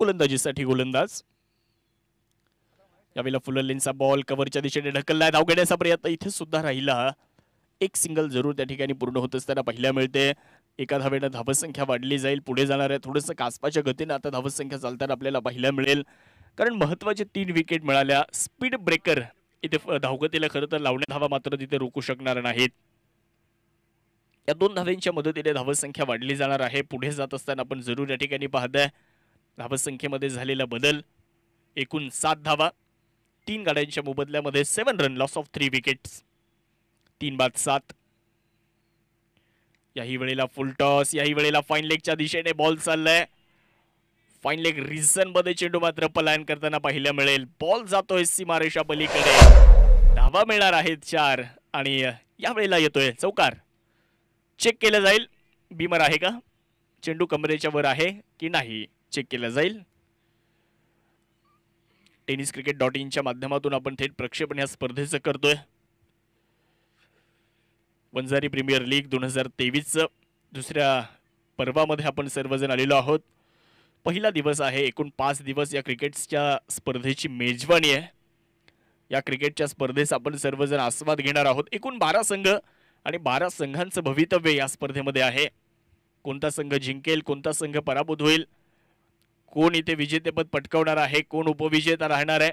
गोलंदाजीसाठी गोलंदाज यावेळेला फुलरलेनचा बॉल कव्हरच्या दिशेने ढकललाय धाव घेण्याचा प्रयत्न इथे सुद्धा राहिला एक सिंगल जरूर त्या ठिकाणी पूर्ण होत असताना पहिल्या मिळते एका धावेनं धावसंख्या वाढली जाईल पुढे जाणार आहे थोडंसं कासपाच्या गतीनं आता धावसंख्या चालताना आपल्याला पाहायला मिळेल कारण महत्त्वाचे तीन विकेट मिळाल्या स्पीड ब्रेकर इथे धावगतीला खरं तर लावणे धावा मात्र तिथे रोखू शकणार नाहीत या दोन धाव्यांच्या मदतीने धावसंख्या वाढली जाणार आहे पुढे जात असताना आपण जरूर या ठिकाणी पाहत आहे धावसंख्येमध्ये झालेला बदल एकूण सात धावा तीन गाड्यांच्या मोबदल्यामध्ये seven run loss of three wickets तीन बाद सात याही वेळेला फुल टॉस याही वेळेला फाईन लेगच्या दिशेने बॉल चाललाय फाईन लेग रिझनमध्ये चेंडू मात्र पलायन करताना पाहायला मिळेल बॉल जातोय सीमारेषा पलीकडे धावा मिळणार आहेत चार आणि या वेळेला येतोय चौकार चेक केलं जाईल बीमर आहे का चेंडू कमरेच्या वर आहे की नाही चेक केला जाईल टेनिस क्रिकेट डॉट इनच्या माध्यमातून आपण थेट प्रक्षेपण या स्पर्धेचं करतोय वंजारी प्रीमियर लीग दोन हजार तेवीसचं दुसऱ्या पर्वामध्ये आपण सर्वजण आलेलो आहोत पहिला दिवस आहे एकूण पाच दिवस या क्रिकेटच्या स्पर्धेची मेजवानी आहे या क्रिकेटच्या स्पर्धेस आपण सर्वजण आस्वाद घेणार आहोत एकूण बारा संघ आणि बारा संघांचं भवितव्य या स्पर्धेमध्ये आहे कोणता संघ जिंकेल कोणता संघ पराभूत होईल कोण इथे विजेतेपद पटकवणार आहे कोण उपविजेता राहणार आहे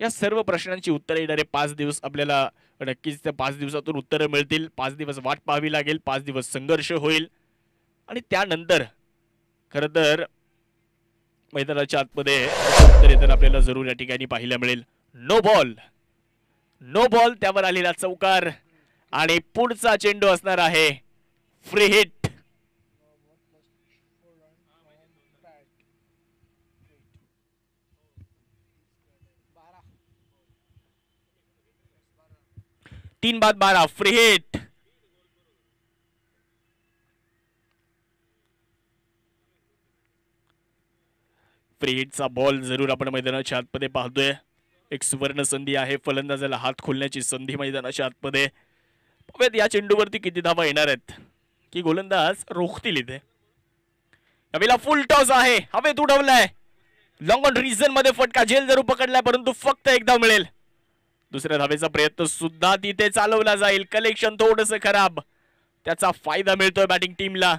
या सर्व प्रश्नांची उत्तरं येणारे पाच दिवस आपल्याला नक्कीच त्या पाच दिवसातून उत्तरं मिळतील पाच दिवस वाट पाहावी लागेल पाच दिवस संघर्ष होईल आणि त्यानंतर खरं तर मैदानाच्या आतमध्ये उत्तर येताना आपल्याला जरूर या ठिकाणी पाहायला मिळेल नो बॉल नो बॉल त्यावर आलेला चौकार आणि पुढचा चेंडू असणार आहे फ्री हिट तीन बाद बारा फ्री हिट फ्री बॉल जरूर आपण मैदानाच्या आतमध्ये पाहतोय एक सुवर्ण संधी आहे फलंदाजाला हात खोलण्याची संधी मैदानाच्या आतमध्ये बघूयात या चेंडूवरती किती धावा येणार आहेत की गोलंदाज रोखतील इथे हवेला फुल टॉस आहे हवेत उडवलाय लॉंग ऑन रिझन मध्ये फटका झेल जरूर पकडलाय परंतु फक्त एक धाव मिळेल दुसऱ्या धावेचा प्रयत्न सुद्धा तिथे चालवला जाईल कलेक्शन थोडस खराब त्याचा फायदा मिळतोय बॅटिंग टीमला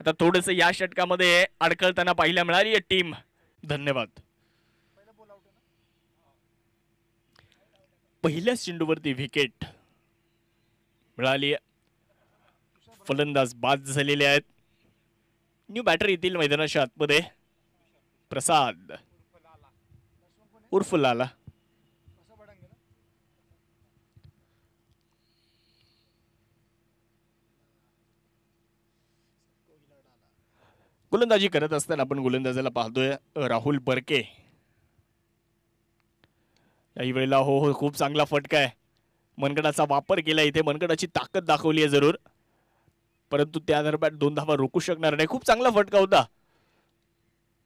आता थोडस या षटकामध्ये अडकळताना पाहायला मिळाली टीम धन्यवाद पहिल्या चेंडूवरती विकेट मिळाली फलंदाज बाद झालेले आहेत न्यू बॅटर येतील मैदानाच्या आतमध्ये प्रसाद उर्फ लाला गोलंदाजी करत असताना आपण गोलंदाजाला पाहतोय राहुल बरके याही वेळेला हो हो खूप चांगला फटका आहे मनगडाचा वापर केला इथे मनगडाची ताकद दाखवली आहे जरूर परंतु त्या दरम्यान दोन धावा रोखू शकणार नाही खूप चांगला फटका होता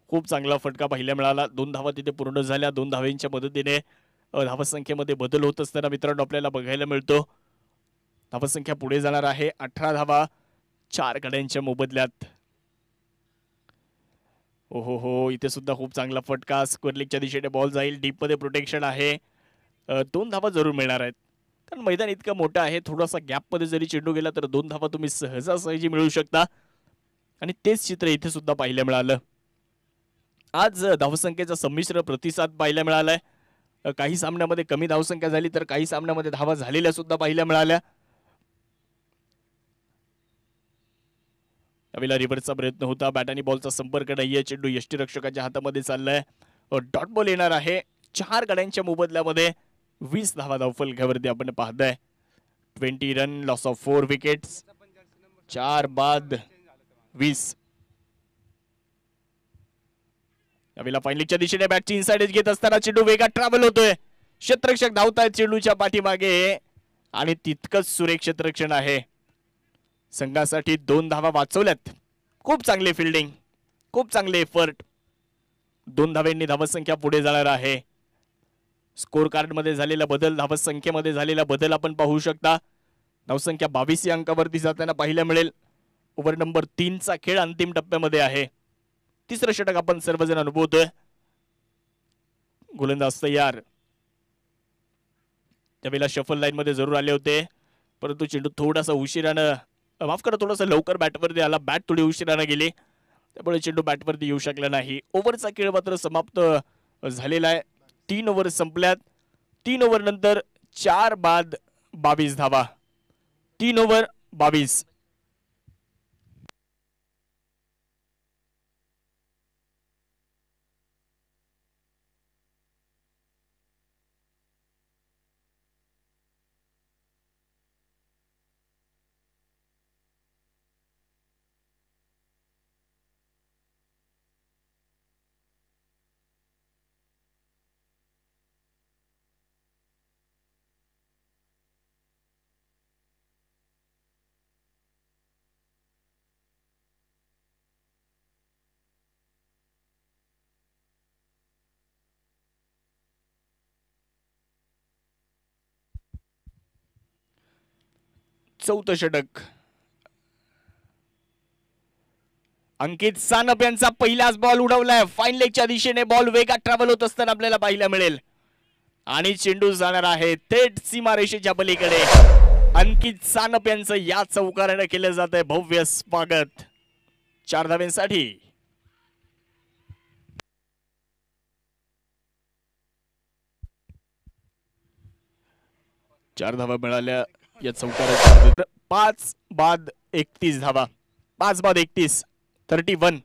खूप चांगला फटका पाहिला मिळाला दोन धावा तिथे पूर्ण झाल्या दोन धाव्यांच्या मदतीने धावसंख्येमध्ये बदल होत असताना मित्रांनो आपल्याला बघायला मिळतो धावसंख्या पुढे जाणार आहे अठरा धावा चार गड्यांच्या मोबदल्यात ओ हो हो इथे सुद्धा खूप चांगला फटका स्क्वेअर दिशेने बॉल जाईल डीपमध्ये प्रोटेक्शन आहे दोन धावा जरूर मिळणार आहेत कारण मैदान इतकं मोठं आहे थोडासा गॅपमध्ये जरी चेंडू गेला तर दोन धावा तुम्ही सहजासहजी मिळू शकता आणि तेच चित्र इथे सुद्धा पाहायला मिळालं आज धावसंख्येचा संमिश्र प्रतिसाद पाहायला मिळालाय काही सामन्यामध्ये कमी धावसंख्या झाली तर काही सामन्यामध्ये धावा झालेल्या सुद्धा पाहायला मिळाल्या अविला रिव्हर्सचा प्रयत्न होता बॅट आणि बॉलचा संपर्क नाहीये चेंडू रक्षकाच्या हातामध्ये चाललाय डॉट बॉल येणार आहे चार गड्यांच्या मोबदल्यामध्ये वीस धावा घ्यावरती आपण पाहतोय twenty run loss of four wickets चार बाद वीस अविला फायनलीच्या दिशेने बॅटची इनसाइड घेत असताना चेंडू वेगात ट्रॅव्हल होतोय क्षेत्रक्षक धावतायत चेंडूच्या पाठीमागे आणि तितकंच सुरेख क्षेत्रक्षण आहे संघासाठी दोन धावा वाचवल्यात खूप चांगले फिल्डिंग खूप चांगले एफर्ट दोन धाव्यांनी धावसंख्या पुढे जाणार आहे स्कोर कार्डमध्ये झालेला बदल धावसंख्येमध्ये झालेला बदल आपण पाहू शकता धावसंख्या बावीस या अंकावरती जाताना पाहायला मिळेल ओव्हर नंबर तीनचा खेळ अंतिम टप्प्यामध्ये आहे तिसरं षटक आपण सर्वजण अनुभवतोय गोलंदाज तयार त्यावेळेला शफल लाईनमध्ये जरूर आले होते परंतु चेंडू थोडासा उशिरानं माफ करा थोडस लवकर बॅटवरती आला बॅट थोडी उशिरानं गेली त्यामुळे चेंडू बॅटवरती येऊ शकला नाही ओव्हरचा खेळ मात्र समाप्त झालेला आहे तीन ओव्हर संपल्यात तीन नंतर चार बाद बावीस धावा तीन ओव्हर बावीस चौथ षटक अंकित सानप यांचा पहिलाच बॉल उडवलाय फाईन लेगच्या दिशेने बॉल वेगात ट्रॅव्हल होत असताना आपल्याला पाहायला मिळेल आणि चेंडू जाणार आहे थेट सीमारेषेच्या पलीकडे अंकित सानप यांचं या चौकारानं केलं जात आहे भव्य स्वागत चार धाव्यांसाठी चार धावा मिळाल्या या चौकार पाच बाद एकतीस धावा पाच बाद एकतीस थर्टी वन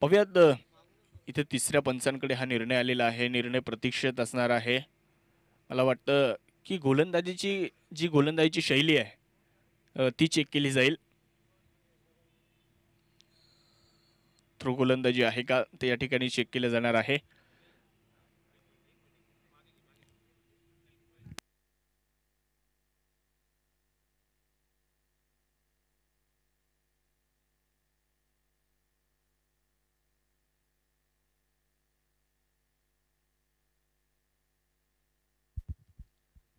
पाहूयात इथे तिसऱ्या पंचांकडे हा निर्णय आलेला आहे निर्णय प्रतीक्षेत असणार आहे मला वाटतं की गोलंदाजीची जी गोलंदाजीची शैली आहे ती चेक केली जाईल थ्रू गोलंदाजी आहे का ते या ठिकाणी चेक केलं जाणार आहे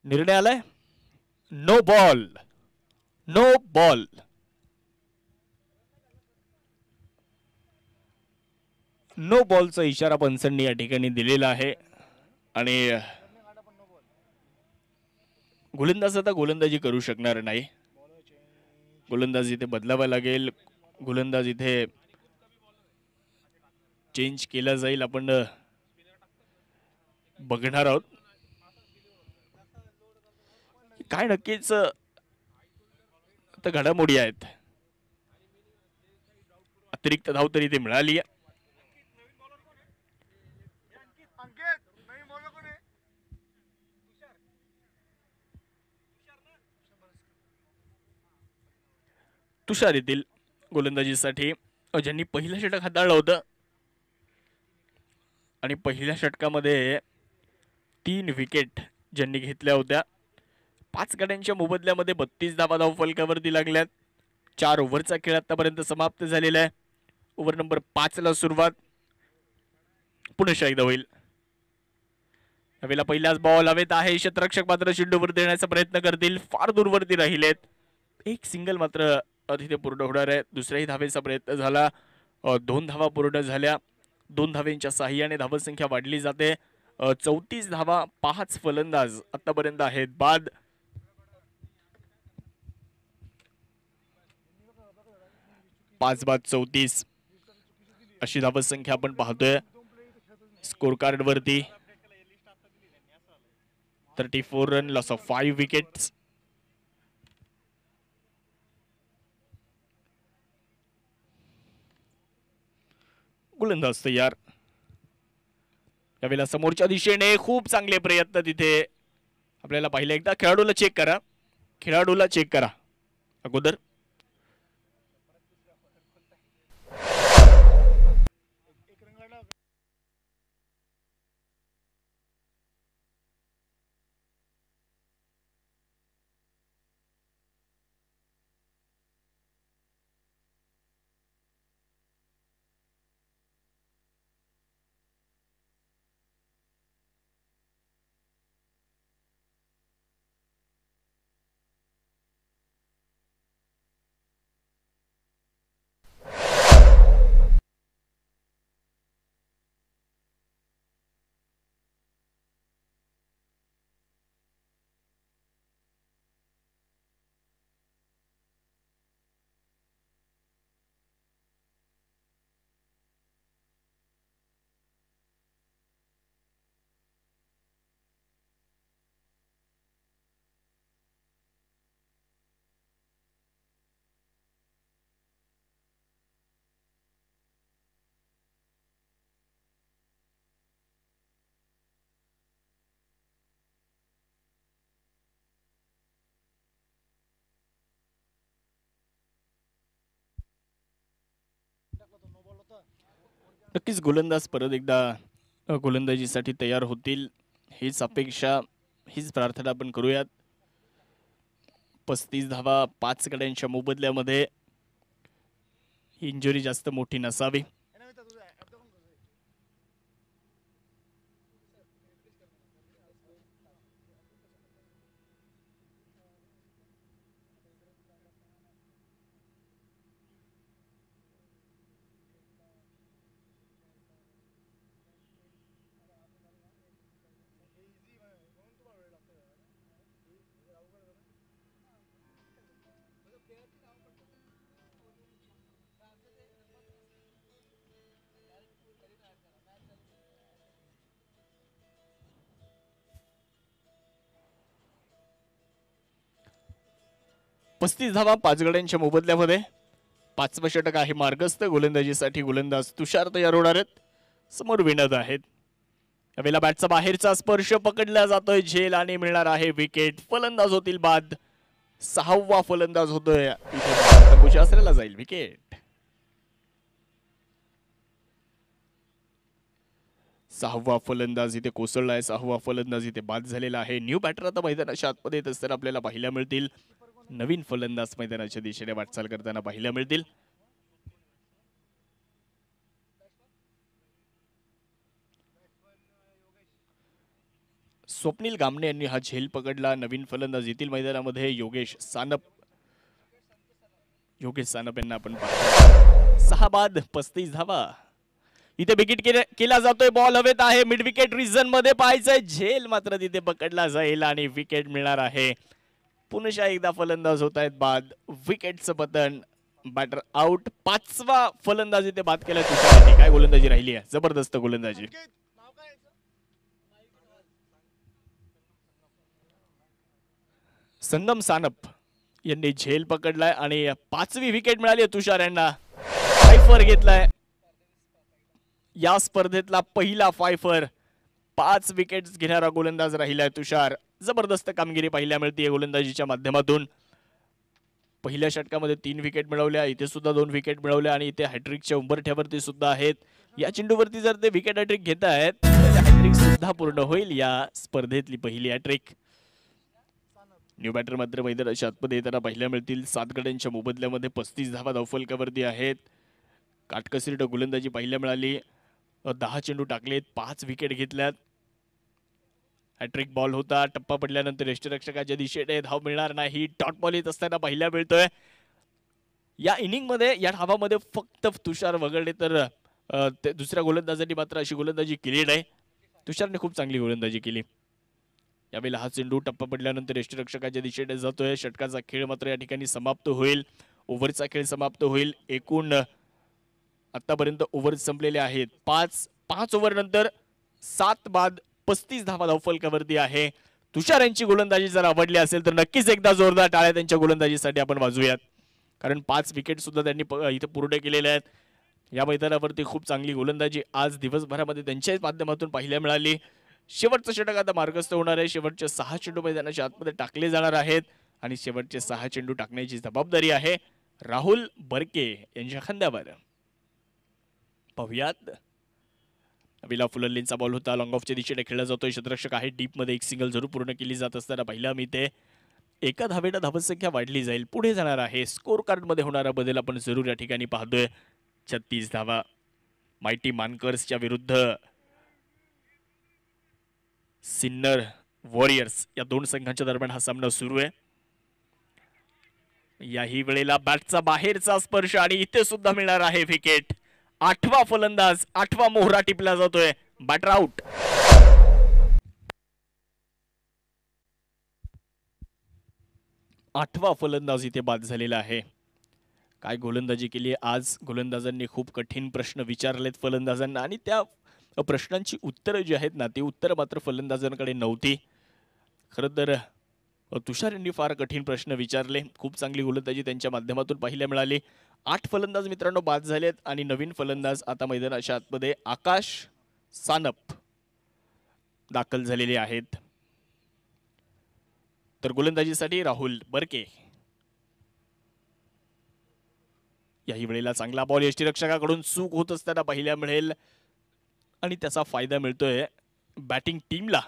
निर्णय आलाय no ball no ball no बॉलचा इशारा पंचंनी या ठिकाणी दिलेला आहे आणि गोलंदाज आता गोलंदाजी करू शकणार नाही गोलंदाज इथे बदलावा लागेल गोलंदाज इथे चेंज केला जाईल आपण बघणार आहोत काय नक्कीच आता घडामोडी आहेत अतिरिक्त धाव तरी ती मिळाली तुषार येतील गोलंदाजीसाठी ज्यांनी पहिलं षटक हाताळलं होतं आणि पहिल्या षटकामध्ये तीन विकेट ज्यांनी घेतल्या होत्या पाच गड्यांच्या मोबदल्यामध्ये बत्तीस धावा धाव फलकावरती लागल्यात चार ओव्हरचा खेळ आतापर्यंत समाप्त झालेला आहे ओव्हर नंबर पाचला सुरुवात पुनशा एकदा होईल हवेला पहिलाच बॉल हवेत आहे शतरक्षक मात्र शिंडूवर देण्याचा प्रयत्न करतील फार दूरवरती राहिलेत एक सिंगल मात्र तिथे पूर्ण होणार आहे दुसऱ्याही धावेचा प्रयत्न झाला दोन धावा पूर्ण झाल्या दोन धावेंच्या साह्याने धावसंख्या वाढली जाते चौतीस धावा पाच फलंदाज आतापर्यंत आहेत बाद पाच बाद चौतीस अशी संख्या आपण पाहतोय स्कोर वरती thirty four run loss of five wickets गोलंदाज तयार यावेळेला समोरच्या दिशेने खूप चांगले प्रयत्न तिथे आपल्याला पाहिले एकदा खेळाडूला चेक करा खेळाडूला चेक करा अगोदर नक्कीच गोलंदाज परत एकदा गोलंदाजीसाठी तयार होतील हीच अपेक्षा हीच प्रार्थना आपण करूयात पस्तीस धावा पाच गड्यांच्या मोबदल्यामध्ये इंजुरी जास्त मोठी नसावी पस्तीस धावा पाच गड्यांच्या मोबदल्यामध्ये पाचवं षटक आहे मार्गस्थ गोलंदाजीसाठी गोलंदाज तुषार तयार होणार आहेत समोर विनद आहेत वेला बॅटचा बाहेरचा स्पर्श पकडला जातोय झेल आणि मिळणार आहे विकेट फलंदाज होतील बाद सहावा फलंदाज होतोय गुजरासऱ्याला जाईल विकेट सहावा फलंदाज इथे कोसळला आहे सहावा फलंदाज इथे बाद झालेला आहे न्यू बॅटर आता मैदानाच्या आतमध्ये येत असताना आपल्याला पाहायला मिळतील नवीन फलंदाज मैदानाच्या दिशेने वाटचाल करताना पाहायला मिळतील स्वप्नील गामणे यांनी हा झेल पकडला नवीन फलंदाज येथील मैदानामध्ये योगेश सानप योगेश सानप यांना आपण सहा बाद पस्तीस धावा इथे विकेट केला जातोय बॉल हवेत आहे मिड विकेट रिझन मध्ये पाहायचंय झेल मात्र तिथे पकडला जाईल आणि विकेट मिळणार आहे पुनशा एकदा फलंदाज होत आहेत बाद विकेटचं पतन बॅटर आउट पाचवा फलंदाज इथे बाद केला तुषार काय गोलंदाजी राहिली आहे जबरदस्त गोलंदाजी संगम सानप यांनी झेल पकडलाय आणि पाचवी विकेट मिळाली आहे तुषार यांना फायफर घेतलाय या स्पर्धेतला पहिला फायफर पाच विकेट घेणारा गोलंदाज राहिलाय तुषार जबरदस्त कामगिरी पाहायला मिळते गोलंदाजीच्या माध्यमातून पहिल्या षटकामध्ये तीन विकेट मिळवल्या इथे सुद्धा दोन विकेट मिळवल्या आणि इथे हॅट्रिकच्या उंबरठ्यावरती सुद्धा आहेत या चेंडूवरती जर ते विकेट हॅट्रिक घेत आहेत हॅट्रिक सुद्धा पूर्ण होईल या स्पर्धेतली पहिली हॅट्रिक न्यू बॅटर मात्र मैदानाच्या आतमध्ये येताना पाहिल्या मिळतील सात गड्यांच्या मोबदल्यामध्ये पस्तीस धावा धावफलकावरती आहेत काटकसरीट गोलंदाजी पाहिल्या मिळाली दहा चेंडू टाकलेत पाच विकेट घेतल्यात हॅट्रिक बॉल होता टप्पा पडल्यानंतर यष्टरक्षकाच्या दिशेने धाव मिळणार नाही डॉट बॉल येत असताना पहिल्या मिळतोय या इनिंगमध्ये या धावामध्ये फक्त तुषार वगळले तर दुसऱ्या गोलंदाजांनी मात्र अशी गोलंदाजी केली नाही तुषारने खूप चांगली गोलंदाजी केली यावेळी हा चेंडू टप्पा पडल्यानंतर यष्टरक्षकाच्या दिशेने जातोय षटकाचा खेळ मात्र या ठिकाणी समाप्त होईल ओव्हरचा खेळ समाप्त होईल एकूण आतापर्यंत ओव्हर संपलेले आहेत पाच पाच ओव्हरनंतर सात बाद पस्तीस धावा धावफलकावरती आहे तुषार यांची गोलंदाजी जर आवडली असेल तर नक्कीच एकदा जोरदार टाळ्या त्यांच्या गोलंदाजीसाठी आपण वाजूयात कारण पाच विकेट सुद्धा त्यांनी इथे पूर्ण केलेल्या आहेत या मैदानावरती खूप चांगली गोलंदाजी आज दिवसभरामध्ये त्यांच्याच माध्यमातून पाहायला मिळाली शेवटचं षटक आता मार्गस्थ होणार आहे शेवटचे सहा चेंडू मैदानाच्या आतमध्ये टाकले जाणार आहेत आणि शेवटचे सहा चेंडू टाकण्याची जबाबदारी आहे राहुल बरके यांच्या खांद्यावर पाहुयात विला फुलल्लींचा बॉल होता लॉंग ऑफच्या दिशेने खेळला जातोय शतरक्षक आहे डीप मध्ये एक सिंगल जरूर पूर्ण केली जात असताना पहिला मी ते एका धावेला धावसंख्या वाढली जाईल पुढे जाणार आहे स्कोर मध्ये होणारा बदल आपण जरूर या ठिकाणी पाहतोय छत्तीस धावा मायटी मानकर्सच्या विरुद्ध सिन्नर वॉरियर्स या दोन संघांच्या दरम्यान हा सामना सुरू आहे याही वेळेला बॅटचा बाहेरचा स्पर्श आणि इथे सुद्धा मिळणार आहे विकेट आठवा फलंदाज आठवा मोहरा टिपला जातोय बॅटर आउट आठवा फलंदाज इथे बाद झालेला आहे काय गोलंदाजी केली आज गोलंदाजांनी खूप कठीण प्रश्न विचारलेत फलंदाजांना आणि त्या प्रश्नांची उत्तरं जी आहेत ना ती उत्तर मात्र फलंदाजांकडे नव्हती खरं तुषार यांनी फार कठीण प्रश्न विचारले खूप चांगली गोलंदाजी त्यांच्या माध्यमातून पाहायला मिळाली आठ फलंदाज मित्रांनो बाद झालेत आणि नवीन फलंदाज आता मैदानाच्या आतमध्ये आकाश सानप दाखल झालेले आहेत तर गोलंदाजीसाठी राहुल बरके याही वेळेला चांगला बॉल रक्षकाकडून चूक होत असताना पाहायला मिळेल आणि त्याचा फायदा मिळतोय बॅटिंग टीमला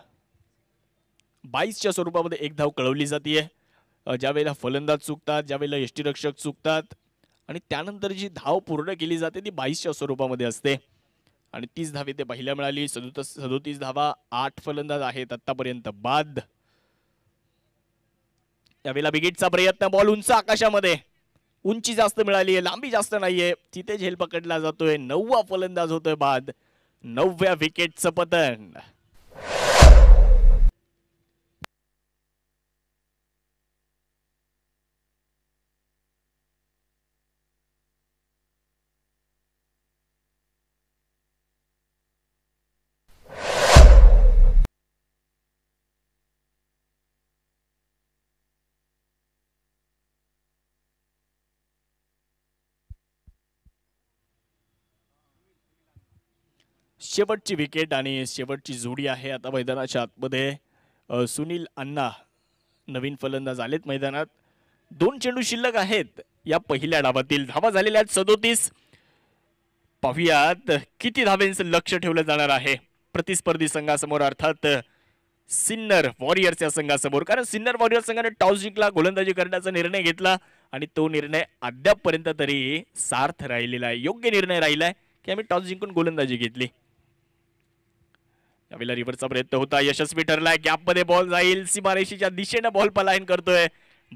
बाईसच्या स्वरूपामध्ये एक धाव कळवली जाते ज्यावेळेला फलंदाज चुकतात ज्यावेळेला यष्टीरक्षक चुकतात आणि त्यानंतर जी धाव पूर्ण केली जाते ती बाईसच्या स्वरूपामध्ये असते आणि तीस धावे ते पहिल्या मिळाली सदोतीस सदोतीस धावा आठ फलंदाज आहेत आतापर्यंत बाद यावेळेला विकेटचा प्रयत्न बॉल उंच आकाशामध्ये उंची जास्त मिळाली आहे लांबी जास्त नाहीये तिथे झेल पकडला जातोय नववा फलंदाज होतोय बाद नवव्या विकेटचं पतन शेवटची विकेट आणि शेवटची जोडी आहे आता मैदानाच्या आतमध्ये सुनील अण्णा नवीन फलंदाज आलेत मैदानात दोन चेंडू शिल्लक आहेत या पहिल्या डावातील धावा झालेल्या आहेत सदोतीस पाहुयात किती धावेंचं लक्ष ठेवलं जाणार आहे प्रतिस्पर्धी संघासमोर अर्थात सिन्नर वॉरियर्स या संघासमोर कारण सिन्नर वॉरियर्स संघाने टॉस जिंकला गोलंदाजी करण्याचा निर्णय घेतला आणि तो निर्णय अद्यापपर्यंत तरी सार्थ राहिलेला आहे योग्य निर्णय राहिला आहे की आम्ही टॉस जिंकून गोलंदाजी घेतली यावेळेला रिव्हरचा प्रयत्न होता यशस्वी ठरलाय गॅपमध्ये बॉल जाईल सीमारेषीच्या दिशेनं बॉल पलायन करतोय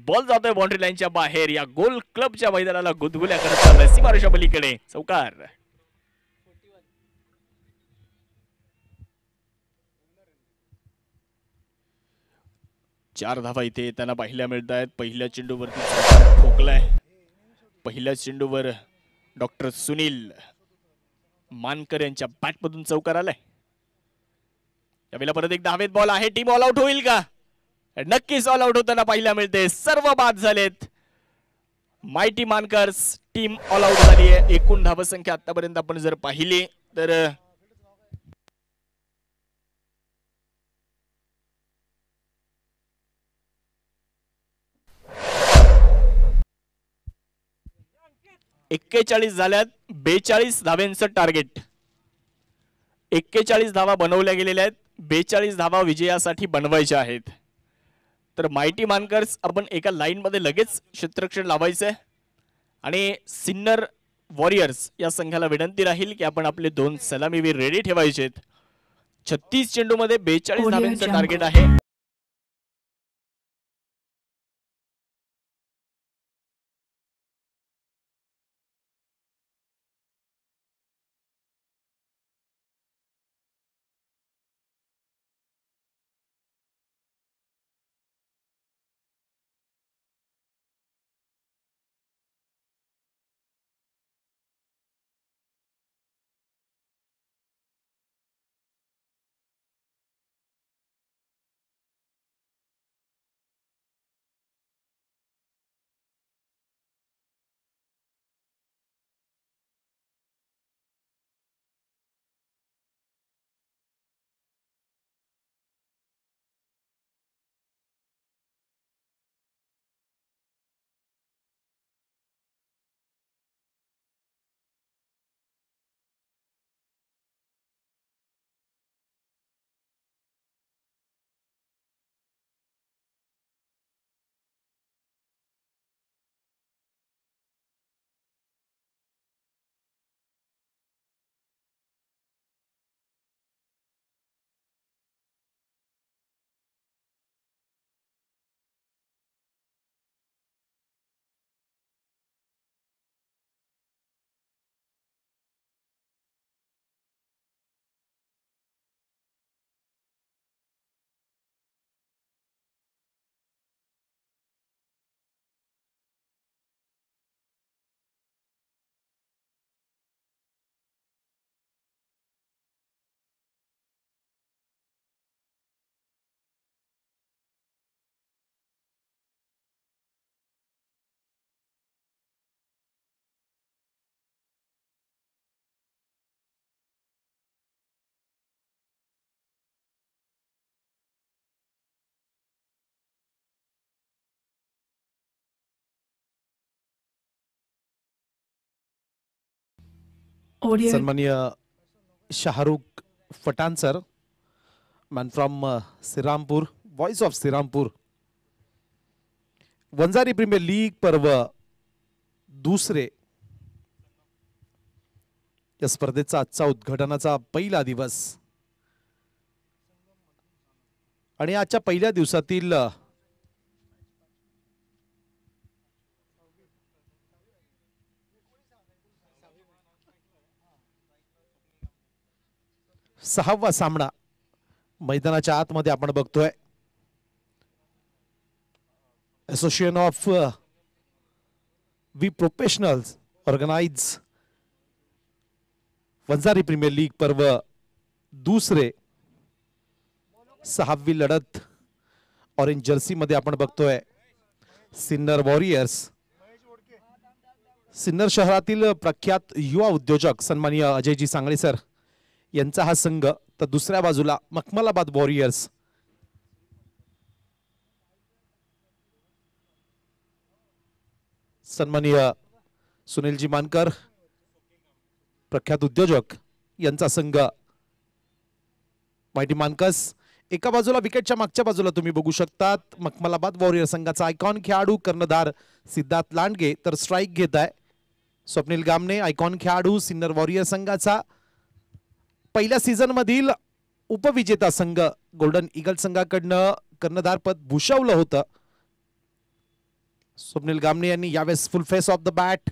बॉल जातोय बाउंड्री लाईनच्या बाहेर या गोल क्लबच्या मैदानाला गुदगुल्या करत चाललाय सीमारेषा पलीकडे चौकार चार धावा इथे त्यांना पाहिल्या मिळत आहेत पहिल्या चेंडूवरती खोकलाय पहिल्या चेंडूवर डॉक्टर सुनील मानकर यांच्या बॅटमधून चौकार आलाय रवीला परत एक दहावेत बॉल आहे टीम ऑल आउट होईल का नक्कीच ऑल आउट होताना पाहायला मिळते सर्व बाद झालेत mighty markers team all out झाली आहे एकूण धावसंख्या आतापर्यंत आपण जर पाहिली तर एक्केचाळीस झाल्यात बेचाळीस धाव्यांचं टार्गेट एक्केचाळीस धावा बनवल्या गेलेल्या आहेत बेचाळीस धावा विजयासाठी बनवायच्या आहेत तर माहिती मानकर आपण एका लाईनमध्ये लगेच क्षेत्रक्षण लावायचं आहे आणि सिन्नर वॉरियर्स या संघाला विनंती राहील की आपण आपले दोन सलामीवीर रेडी ठेवायचे छत्तीस चेंडूमध्ये बेचाळीस धाव्यांचं टार्गेट आहे सन्माननीय Shahrukh Pathan sir man from uh, Shrirampur voice of Shrirampur Vanjari premier league पर्व दुसरे या स्पर्धेचा आजचा उद्घाटनाचा पहिला दिवस आणि आजच्या पहिल्या दिवसातील सहावा सामना मैदानाच्या आतमध्ये आपण बघतोय association of we professionals organize Vanjari premier league पर्व दुसरे सहावी लढत ऑरेंज मध्ये आपण बघतोय सिन्नर वॉरियर्स सिन्नर शहरातील प्रख्यात युवा उद्योजक सन्माननीय अजयजी सांगळे सर यांचा हा संघ तर दुसऱ्या बाजूला मखमलाबाद वॉरियर्स सन्माननीय सुनीलजी मानकर प्रख्यात उद्योजक यांचा संघ माहिती मानकस एका बाजूला विकेटच्या मागच्या बाजूला तुम्ही बघू शकतात मखमलाबाद वॉरियर संघाचा आयकॉन खेळाडू कर्णधार सिद्धार्थ लांडगे तर स्ट्राईक घेत आहे स्वप्नील गामने आयकॉन खेळाडू सिन्नर वॉरियर संघाचा पहिल्या सीझन मधील उपविजेता संघ गोल्डन इगल संघाकडनं कर्णधारपद भूषवलं होतं स्वप्नील गामणे यांनी यावेळेस full face of the bat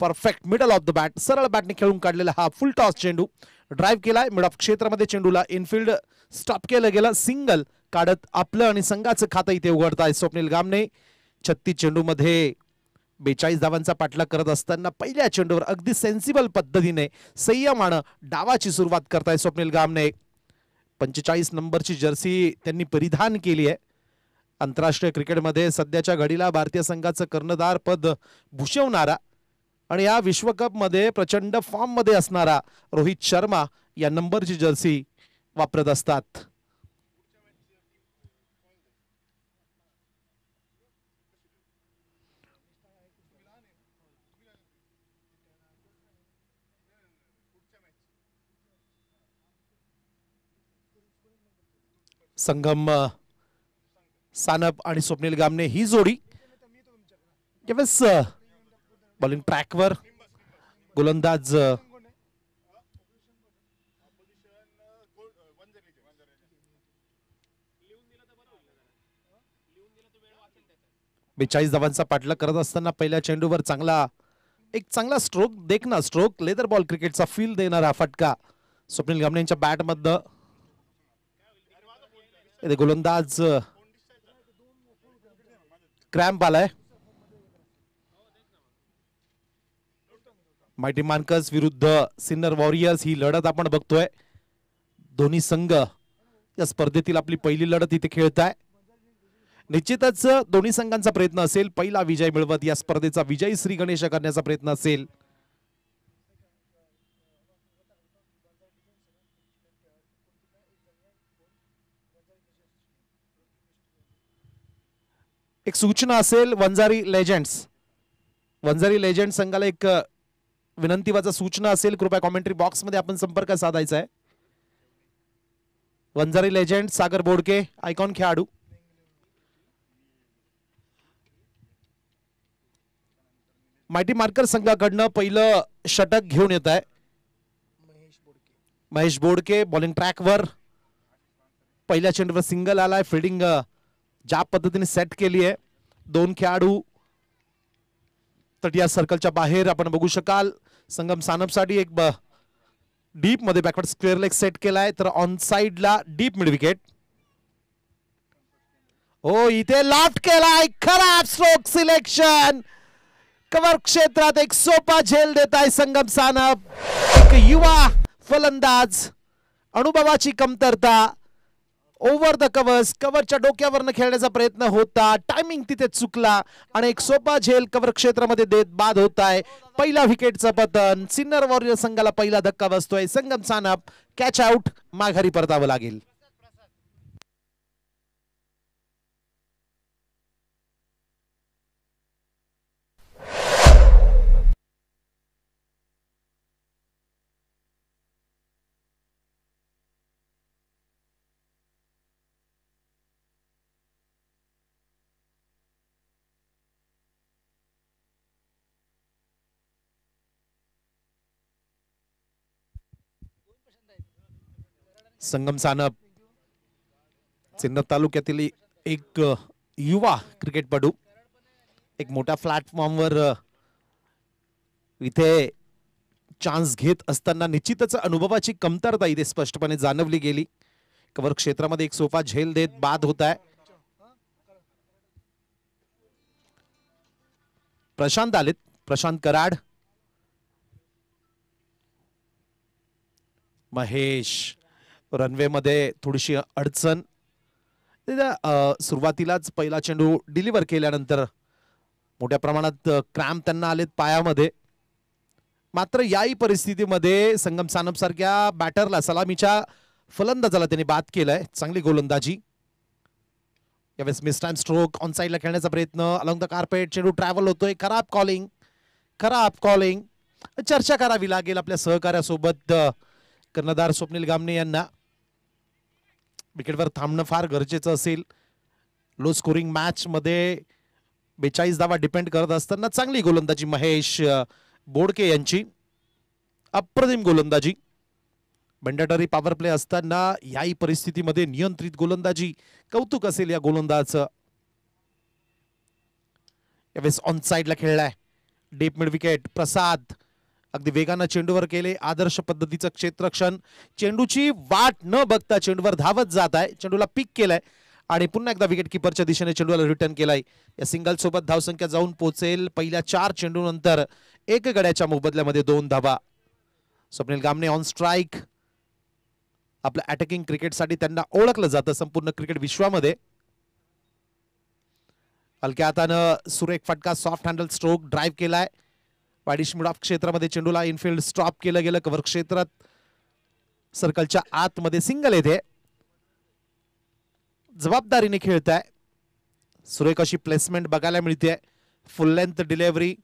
perfect middle of the bat सरळ बॅटने खेळून काढलेला हा फुल टॉस चेंडू ड्राईव्ह केलाय मिड ऑफ क्षेत्रामध्ये चेंडूला इनफिल्ड स्टॉप केलं गेलं सिंगल काढत आपलं आणि संघाचं खातं इथे उघडत आहे स्वप्नील गामणे छत्तीस चेंडूमध्ये बेचाळीस धावांचा पाठलाग करत असताना पहिल्या चेंडूवर अगदी सेन्सिबल पद्धतीने संयमानं डावाची सुरुवात करताय स्वप्नील गामने पंचेचाळीस नंबरची जर्सी त्यांनी परिधान केली आहे आंतरराष्ट्रीय क्रिकेटमध्ये सध्याच्या घडीला भारतीय संघाचं कर्णधार पद भूषवणारा आणि या विश्वकपमध्ये प्रचंड फॉर्ममध्ये असणारा रोहित शर्मा या नंबरची जर्सी वापरत असतात संगम सानप आणि स्वप्नील गामने ही जोडी यावेळेस बॉलिंग ट्रॅकवर गोलंदाज बेचाळीस धावांचा पाठलाग करत असताना पहिल्या चेंडूवर चांगला एक चांगला स्ट्रोक देखना स्ट्रोक लेदर बॉल क्रिकेटचा फील देणारा फटका स्वप्नील गामने यांच्या बॅटमधनं गोलंदाज क्रॅम्प आलाय मायटी मानकस विरुद्ध सिन्नर वॉरियर्स ही लढत आपण बघतोय दोन्ही संघ या स्पर्धेतील आपली पहिली लढत इथे खेळताय निश्चितच दोन्ही संघांचा प्रयत्न असेल पहिला विजय मिळवत या स्पर्धेचा विजयी श्री गणेश करण्याचा प्रयत्न असेल एक सूचना असेल वंजारी लेजेंड्स वंजारी लेजंड संघाला एक विनंती वाचा सूचना असेल कृपया कॉमेंट्री बॉक्समध्ये आपण संपर्क साधायचा आहे वंजारी लेजंड सागर बोडके आयकॉन खेळाडू मायटी मार्कर संघाकडनं पहिलं षटक घेऊन येत आहे महेश बोडके बॉलिंग ट्रॅकवर पहिल्या चेंडूवर सिंगल आलाय फिल्डिंग ज्या पद्धतीने सेट केली आहे दोन खेळाडू तटिया सर्कलच्या बाहेर आपण बघू शकाल संगम सानपसाठी एक डीप मध्ये बॅकवर्ड स्क्वेअर लेग सेट केलाय तर ऑन साइडला डीप मिड विकेट हो इथे लाफ्ट केलाय खराब स्ट्रोक सिलेक्शन कवर क्षेत्रात एक सोपा झेल देत आहे संगम सानप युवा फलंदाज अनुभवाची कमतरता ओव्हर द कवर्स कव्हरच्या डोक्यावरनं खेळण्याचा प्रयत्न होता टायमिंग तिथे चुकला आणि एक सोपा झेल कवर क्षेत्रामध्ये देत बाद होताय आहे पहिला विकेटचा पतन सिन्नर वॉरियर संघाला पहिला धक्का बसतोय संगम सानप कॅच आउट माघारी परतावं लागेल संगम सानप सिन्नर तालुक्यातील एक युवा क्रिकेटपटू एक मोठ्या प्लॅटफॉर्मवर इथे चान्स घेत असताना निश्चितच अनुभवाची कमतरता इथे स्पष्टपणे जाणवली गेली कवर क्षेत्रामध्ये एक सोफा झेल देत बाद होत आहे प्रशांत आलेत प्रशांत कराड महेश रनवेमध्ये थोडीशी अडचण सुरुवातीलाच पहिला चेंडू डिलिव्हर केल्यानंतर मोठ्या प्रमाणात क्रॅम्प त्यांना आलेत पायामध्ये मात्र याही परिस्थितीमध्ये संगम सानप सारख्या बॅटरला सलामीच्या फलंदाजाला त्यांनी बाद केलाय चांगली गोलंदाजी यावेळेस मिस टाइम स्ट्रोक ऑन साईडला खेळण्याचा प्रयत्न अलॉंग द कार्पेट चेंडू ट्रॅव्हल होतोय खराब कॉलिंग खराब कॉलिंग चर्चा करावी लागेल आपल्या सहकार्यासोबत कर्णधार स्वप्नील गामने यांना विकेटवर थांबणं फार गरजेचं असेल लो स्कोरिंग मॅचमध्ये बेचाळीस धावा डिपेंड करत असताना चांगली गोलंदाजी महेश बोडके यांची अप्रतिम गोलंदाजी बंडाटरी पॉवर प्ले असताना याही परिस्थितीमध्ये नियंत्रित गोलंदाजी कौतुक असेल या गोलंदाजचं यावेळेस ऑन साईडला खेळलाय डीप मिड विकेट प्रसाद अगदी वेगानं चेंडूवर केले आदर्श पद्धतीचं क्षेत्रक्षण चेंडूची वाट न बघता चेंडूवर धावत जात आहे चेंडूला पिक केलाय आणि पुन्हा एकदा विकेट किपरच्या दिशेने चेंडूला रिटर्न केलाय या सिंगल सोबत धावसंख्या जाऊन पोहोचेल पहिल्या चार चेंडूनंतर एक गड्याच्या मोबदल्यामध्ये दोन धावा स्वप्नील गामने ऑन स्ट्राईक आपल्या अटॅकिंग क्रिकेटसाठी त्यांना ओळखलं जातं संपूर्ण क्रिकेट विश्वामध्ये हलक्या हातानं सुरेख फटका सॉफ्ट हँडल स्ट्रोक ड्राईव्ह केलाय वाडिश मुडाफ क्षेत्रामध्ये चेंडूला इनफिल्ड स्टॉप केलं गेलं कव्हर क्षेत्रात सर्कलच्या आतमध्ये सिंगल येते जबाबदारीने खेळत आहे सुरेख अशी प्लेसमेंट बघायला मिळते फुल लेंथ डिलेव्हरी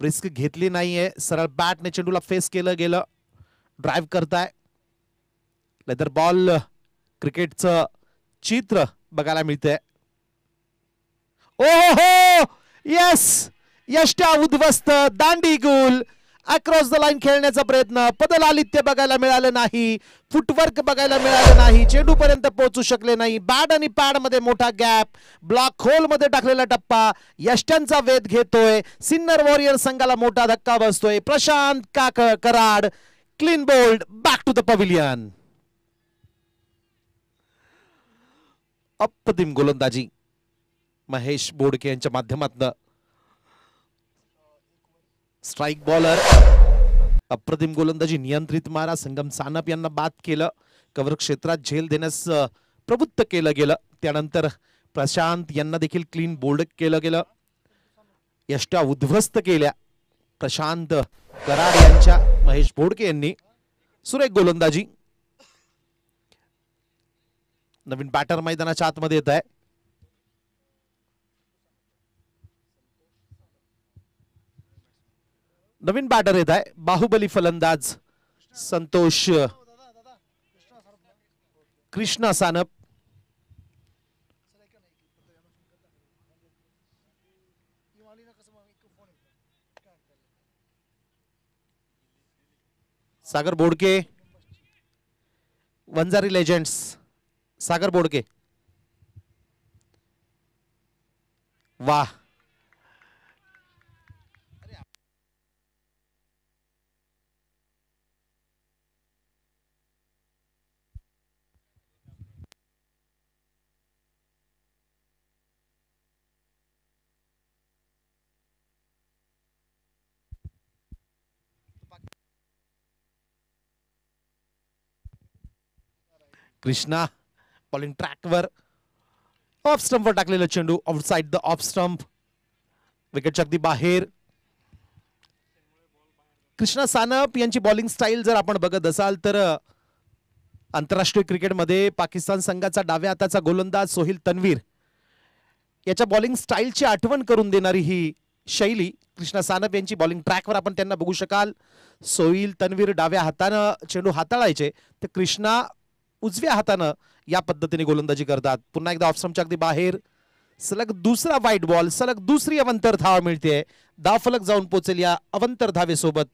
रिस्क घेतली नाहीये सरळ बॅटने चेंडूला फेस केलं गेलं ड्राईव्ह करताय लेदर बॉल क्रिकेटचं चित्र बघायला मिळतंय ओ हो यस यष्ट्या उद्ध्वस्त दांडी गुल अक्रॉस द लाईन खेळण्याचा प्रयत्न पदलालित्य बघायला मिळालं नाही फुटवर्क बघायला मिळालं नाही चेंडूपर्यंत पोहोचू शकले नाही बॅड आणि पॅडमध्ये मोठा गॅप ब्लॉक मध्ये टाकलेला टप्पा यष्ट्यांचा वेध घेतोय सिन्नर वॉरियर संघाला मोठा धक्का बसतोय प्रशांत काक Karad clean bowled back to the pavilion अप्रतिम गोलंदाजी महेश बोडके यांच्या माध्यमातनं स्ट्राईक बॉलर अप्रतिम गोलंदाजी नियंत्रित मारा संगम सानप यांना बाद केलं कव्हर क्षेत्रात झेल देण्यास प्रवृत्त केलं गेलं त्यानंतर प्रशांत यांना देखील क्लीन बोल्ड केलं गेलं यष्ट्या उद्ध्वस्त केल्या प्रशांत कराड यांच्या महेश बोडके यांनी सुरेख गोलंदाजी नवीन बॅटर मैदानाच्या आतमध्ये येत आहे नवीन बॅटर येत आहे बाहुबली फलंदाज संतोष कृष्णा सानप सागर बोडके वंजारी लेजेंड्स सागर बोडके वाह कृष्णा बॉलिंग ट्रॅकवर ऑफ स्टंपवर टाकलेला चेंडू साईड द ऑफ स्टंप विकेटच्या अगदी बाहेर कृष्णा सानप यांची बॉलिंग स्टाईल जर आपण बघत असाल तर आंतरराष्ट्रीय क्रिकेटमध्ये पाकिस्तान संघाचा डाव्या हाताचा गोलंदाज सोहिल तन्वीर याच्या बॉलिंग स्टाईलची आठवण करून देणारी ही शैली कृष्णा सानप यांची बॉलिंग ट्रॅकवर आपण त्यांना बघू शकाल सोहिल तन्वीर डाव्या हातानं चेंडू हाताळायचे तर कृष्णा उजव्या हातानं या पद्धतीने गोलंदाजी करतात पुन्हा एकदा ऑफस्टमच्या अगदी बाहेर सलग दुसरा वाईट बॉल सलग दुसरी अवंतर धाव मिळते धाव फलक जाऊन पोचेल या अवंतर धावेसोबत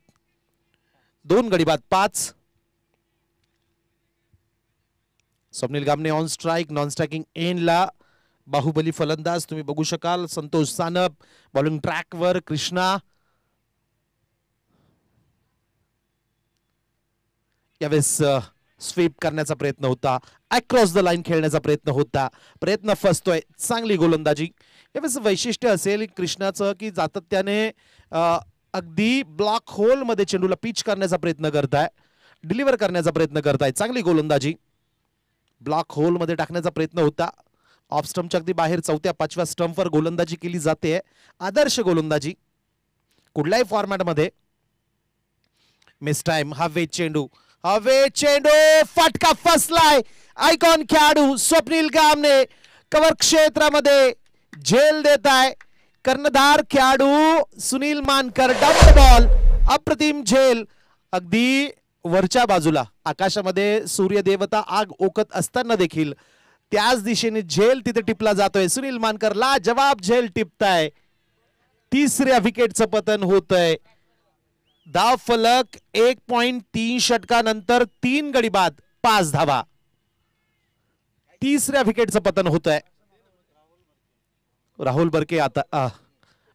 दोन गडी बाद पाच Swapnil Gamne on strike non striking एनला बाहुबली फलंदाज तुम्ही बघू शकाल संतोष सानप बॉलिंग ट्रॅकवर कृष्णा यावेळेस स्वीप करण्याचा प्रयत्न होता अक्रॉस द लाईन खेळण्याचा प्रयत्न होता प्रयत्न फसतोय चांगली गोलंदाजी यावेळेस वैशिष्ट्य असेल कृष्णाचं की जातत्याने अगदी ब्लॉक होलमध्ये चेंडूला पिच करण्याचा प्रयत्न करताय डिलिव्हर करण्याचा प्रयत्न करताय चांगली गोलंदाजी ब्लॉक होलमध्ये टाकण्याचा प्रयत्न होता ऑफ स्टम्पच्या अगदी बाहेर चौथ्या पाचव्या स्टम्पवर गोलंदाजी केली जाते आदर्श गोलंदाजी कुठल्याही फॉर्मॅटमध्ये मिस टाइम हा वेज चेंडू हवे चेंडू फटका फसलाय आयकॉन खेळाडू स्वप्नील गामने कवर क्षेत्रामध्ये झेल देत आहे कर्णधार खेळाडू सुनील मानकर डबल बॉल अप्रतिम झेल अगदी वरच्या बाजूला आकाशामध्ये सूर्यदेवता आग ओकत असताना देखील त्याच दिशेने झेल तिथे टिपला जातोय सुनील मानकरला जवाब झेल टिपताय तिसऱ्या विकेटचं पतन होतंय दाव फलक एक पॉइंट तीन षटकानंतर तीन गडी बाद पाच धावा तिसऱ्या विकेटचं पतन होत आहे राहुल बरके आता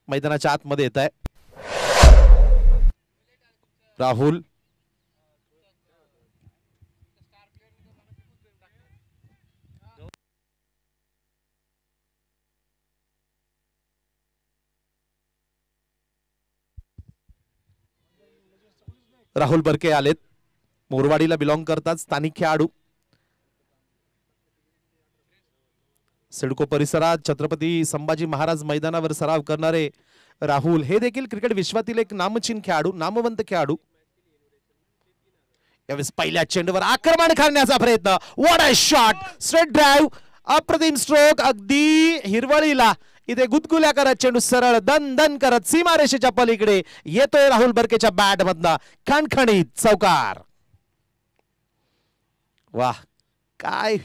मैदानाच्या आतमध्ये येत आहे राहुल राहुल बरके आलेत मोरवाडीला बिलॉंग करतात स्थानिक खेळाडू सिडको परिसरात छत्रपती संभाजी महाराज मैदानावर सराव करणारे राहुल हे देखील क्रिकेट विश्वातील एक नामचीन खेळाडू नामवंत खेळाडू यावेळेस पहिल्या चेंडवर आक्रमण करण्याचा प्रयत्न what a shot straight drive अप्रतिम स्ट्रोक अगदी हिरवळीला इथे गुदगुल्या करत चेंडू सरळ दन दन करत सीमारेषेच्या पलीकडे येतोय राहुल बरकेच्या बॅट मधला खणखणीत चौकार वा काय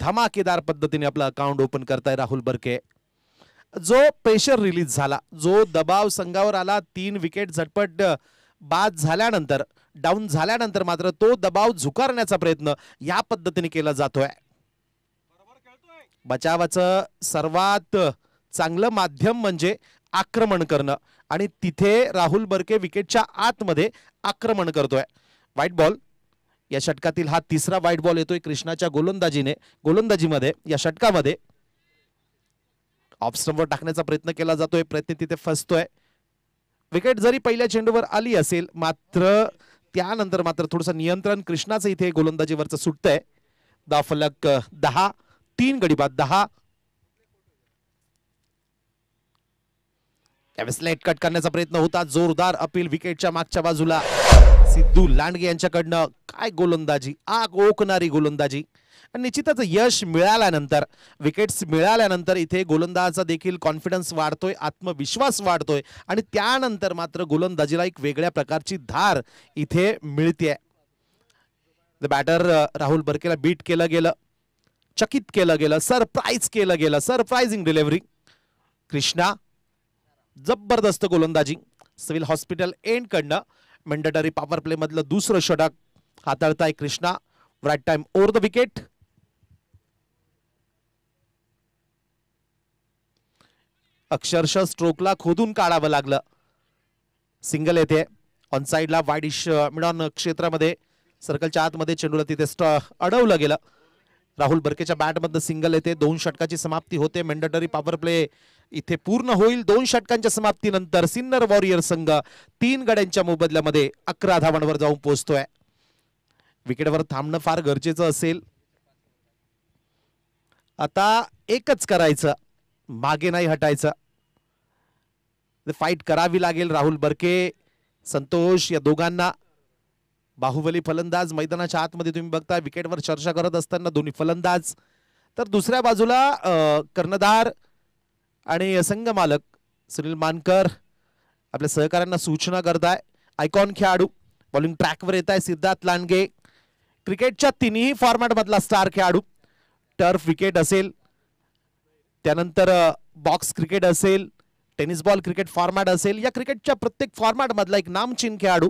धमाकेदार पद्धतीने आपला अकाउंट ओपन करताय राहुल बरके जो प्रेशर रिलीज झाला जो दबाव संघावर आला तीन विकेट झटपट बाद झाल्यानंतर डाऊन झाल्यानंतर मात्र तो दबाव झुकारण्याचा प्रयत्न या पद्धतीने केला जातोय बचावाचं सर्वात चांगलं माध्यम म्हणजे आक्रमण करणं आणि तिथे राहुल बर्के विकेटच्या आतमध्ये आक्रमण करतोय वाईट बॉल या षटकातील हा तिसरा व्हाईट बॉल येतोय कृष्णाच्या गोलंदाजीने गोलंदाजीमध्ये या षटकामध्ये ऑफ स्टंपवर टाकण्याचा प्रयत्न केला जातोय प्रयत्न तिथे फसतोय विकेट जरी पहिल्या चेंडूवर आली असेल मात्र त्यानंतर मात्र थोडंसं नियंत्रण कृष्णाचं इथे गोलंदाजीवरचं सुटतंय दाफलक दहा तीन गडीबात दहा त्यावेळेस लेट कट करण्याचा प्रयत्न होता जोरदार अपील विकेटच्या मागच्या बाजूला सिद्धू लांडगे यांच्याकडनं काय गोलंदाजी आग ओकणारी गोलंदाजी आणि निश्चितच यश मिळाल्यानंतर विकेट्स मिळाल्यानंतर इथे गोलंदाजाचा देखील कॉन्फिडन्स वाढतोय आत्मविश्वास वाढतोय आणि त्यानंतर मात्र गोलंदाजीला एक वेगळ्या प्रकारची धार इथे मिळते द बॅटर राहुल बरकेला बीट केलं गेलं चकित केलं गेलं सरप्राईज केलं गेलं सरप्राईजिंग डिलेव्हरी कृष्णा जबरदस्त गोलंदाजी सिव्हिल हॉस्पिटल एंड कडनं मेंडेटरी पॉवर मधलं दुसरं षटक हाताळताय Krishna right arm over the wicket अक्षरशः स्ट्रोकला खोदून काढावं लागलं सिंगल येते ऑन साईडला वाईडिश मिडॉन क्षेत्रामध्ये सर्कलच्या आतमध्ये चेंडूला तिथे अडवलं गेलं राहुल बरकेच्या बॅट बॅटमधनं सिंगल येते दोन षटकाची समाप्ती होते मेंडेटरी पॉवर प्ले इथे पूर्ण होईल दोन षटकांच्या समाप्तीनंतर सिन्नर वॉरियर संघ तीन गड्यांच्या मोबदल्यामध्ये अकरा धावांवर जाऊन पोहोचतोय विकेटवर थांबणं फार गरजेचं असेल आता एकच करायचं मागे नाही हटायचं फाईट करावी लागेल राहुल बरके संतोष या दोघांना बाहुबली फलंदाज मैदानाच्या आतमध्ये तुम्ही बघता विकेटवर चर्चा करत असताना दोन्ही फलंदाज तर दुसऱ्या बाजूला कर्णधार आणि संघ मालक सुनील मानकर आपल्या सहकाऱ्यांना सूचना करताय आयकॉन खेळाडू बॉलिंग ट्रॅकवर येत आहे सिद्धार्थ लांडगे क्रिकेटच्या तिन्ही फॉर्मॅटमधला स्टार खेळाडू टर्फ विकेट असेल त्यानंतर बॉक्स क्रिकेट असेल टेनिस बॉल क्रिकेट फॉर्मॅट असेल या क्रिकेटच्या प्रत्येक फॉर्मॅटमधला एक नामचीन खेळाडू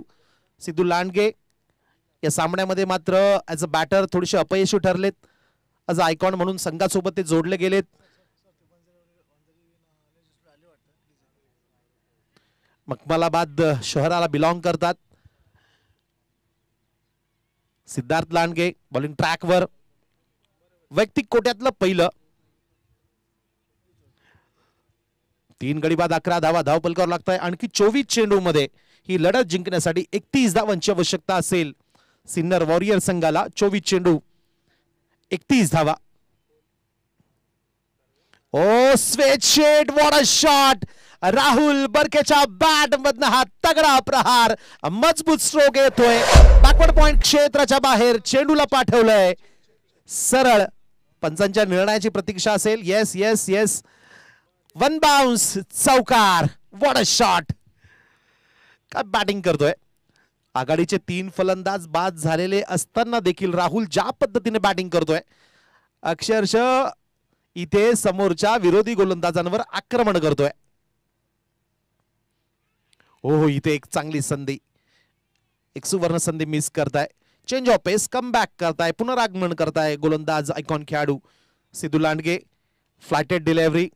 सिद्धू लांडगे या सामन्यामध्ये मात्र ॲज अ बॅटर थोडेसे अपयशी ठरलेत ॲज अ आयकॉन म्हणून संघासोबत ते जोडले गेलेत मकमलाबाद शहराला बिलॉंग करतात सिद्धार्थ लांडगे बॉलिंग ट्रॅकवर वैयक्तिक कोट्यातलं पहिलं तीन गडी बाद अकरा धावा धाव करावं लागत आहे आणखी चोवीस चेंडूमध्ये ही लढत जिंकण्यासाठी एकतीस धावांची आवश्यकता असेल सिन्नर वॉरियर संघाला चोवीस चेंडू एकतीस धावा ओ स्वेट शेट वॉट अ शॉट राहुल बरक्याच्या बॅट मधन हा तगडा प्रहार मजबूत स्ट्रोक येतोय बॅकवर्ड पॉइंट क्षेत्राच्या बाहेर चेंडूला पाठवलंय सरळ पंचांच्या निर्णयाची प्रतीक्षा असेल yes yes yes one bounce चौकार वॉट अ शॉट काय बॅटिंग करतोय आघाडीचे तीन फलंदाज बाद झालेले असताना देखील राहुल ज्या पद्धतीने बॅटिंग करतोय अक्षरशः इथे समोरच्या विरोधी गोलंदाजांवर आक्रमण करतोय हो हो इथे एक चांगली संधी एक सुवर्ण संधी मिस करताय change of pace come back करताय पुनरागमन करताय गोलंदाज आयकॉन खेळाडू सिद्धू लांडगे फ्लॅटेड डिलेव्हरी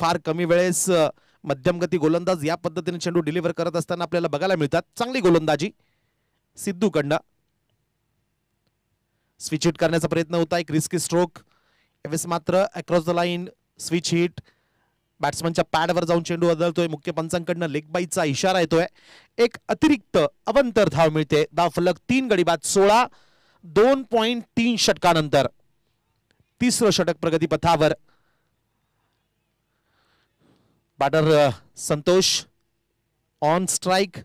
फार कमी वेळेस मध्यम गती गोलंदाज या पद्धतीने चेंडू डिलिव्हर करत असताना आपल्याला बघायला मिळतात चांगली गोलंदाजी सिद्धू कंडा स्विच इट करण्याचा प्रयत्न होता एक रिस्की स्ट्रोक त्यावेळेस मात्र across the line switch hit बॅट्समनच्या पॅडवर जाऊन चेंडू बदलतोय मुख्य पंचांकडनं बाईचा इशारा येतोय एक अतिरिक्त अवंतर धाव मिळते दाव फलक तीन गडी बाद सोळा दोन पॉईंट तीन षटकानंतर तिसरं षटक प्रगतीपथावर बॅटर संतोष ऑन स्ट्राईक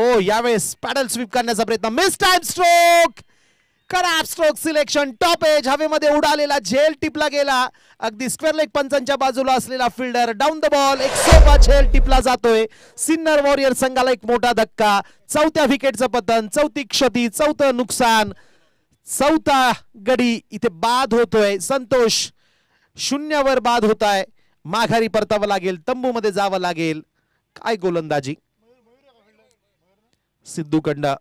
ओ यावेळेस पॅडल स्वीप करण्याचा प्रयत्न मिस टाइम स्ट्रोक करा स्ट्रोक सिलेक्शन टॉप एज हवेमध्ये उडालेला झेल टिपला गेला अगदी स्क्वेअर लेग पंचांच्या बाजूला असलेला फिल्डर डाऊन द बॉल एक सोपा झेल टिपला जातोय सिन्नर वॉरियर संघाला एक मोठा धक्का चौथ्या विकेटचं पतन चौथी क्षती चौथं नुकसान चौथा गडी इथे बाद होतोय संतोष शून्यावर बाद होताय माघारी परतावं लागेल तंबूमध्ये जावं लागेल काय गोलंदाजी सिद्धू कंडा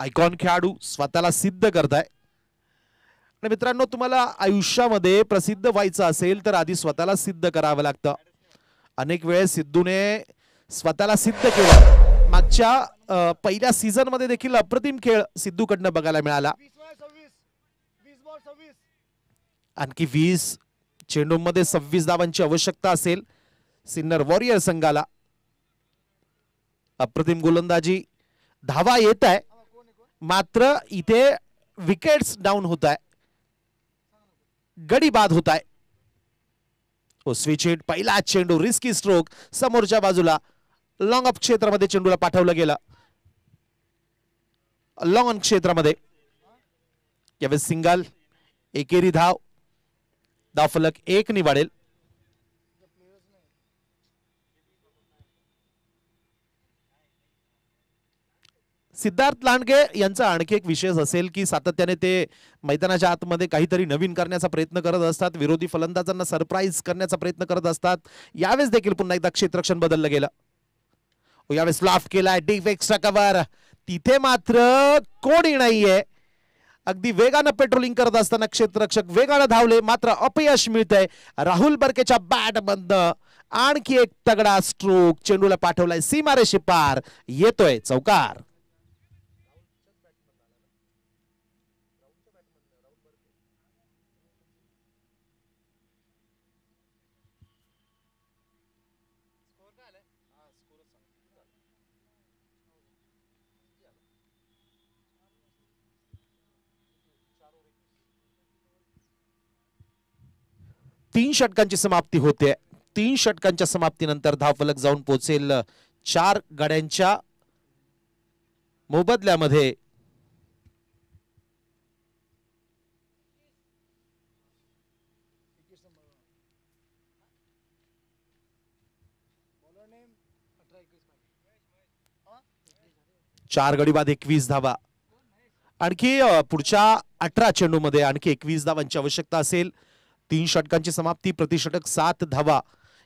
आयकॉन खेळाडू स्वतःला सिद्ध करताय आणि मित्रांनो तुम्हाला आयुष्यामध्ये प्रसिद्ध व्हायचं असेल तर आधी स्वतःला सिद्ध करावं लागतं अनेक वेळेस सिद्धूने स्वतःला सिद्ध केलं मागच्या पहिल्या सीझन मध्ये देखील अप्रतिम खेळ कडनं बघायला मिळाला आणखी वीस चेंडूमध्ये सव्वीस धावांची आवश्यकता असेल सिन्नर वॉरियर संघाला अप्रतिम गोलंदाजी धावा येत आहे मात्र इथे विकेट्स डाऊन होत आहे गडी बाद होत आहे स्विच हिट पहिला चेंडू रिस्की स्ट्रोक समोरच्या बाजूला लॉंग अप क्षेत्रामध्ये चेंडूला पाठवलं गेलं लॉंग ऑन क्षेत्रामध्ये यावेळेस सिंगल एकेरी धाव दाफलक एक निवाडेल सिद्धार्थ लांडगे यांचा आणखी एक विशेष असेल की सातत्याने ते मैदानाच्या आतमध्ये काहीतरी नवीन करण्याचा प्रयत्न करत असतात विरोधी फलंदाजांना सरप्राईज करण्याचा प्रयत्न करत असतात यावेळेस देखील पुन्हा एकदा क्षेत्रक्षण बदललं गेलं यावेळेस लाफ केलाय डीप एक्स्ट्रा कव्हर तिथे मात्र कोणी नाहीये अगदी वेगानं पेट्रोलिंग करत असताना क्षेत्ररक्षक वेगानं धावले मात्र अपयश मिळतंय राहुल बरकेच्या बॅट बंद आणखी एक तगडा स्ट्रोक चेंडूला पाठवलाय सीमारे पार येतोय चौकार तीन षटकांची समाप्ती होते तीन षटकांच्या समाप्तीनंतर धावफलक जाऊन पोहोचेल चार गड्यांच्या मोबदल्यामध्ये चार गडी बाद एकवीस धावा आणखी पुढच्या अठरा चेंडूमध्ये आणखी एकवीस धावांची आवश्यकता असेल तीन षटकांची समाप्ती प्रतिषटक सात धावा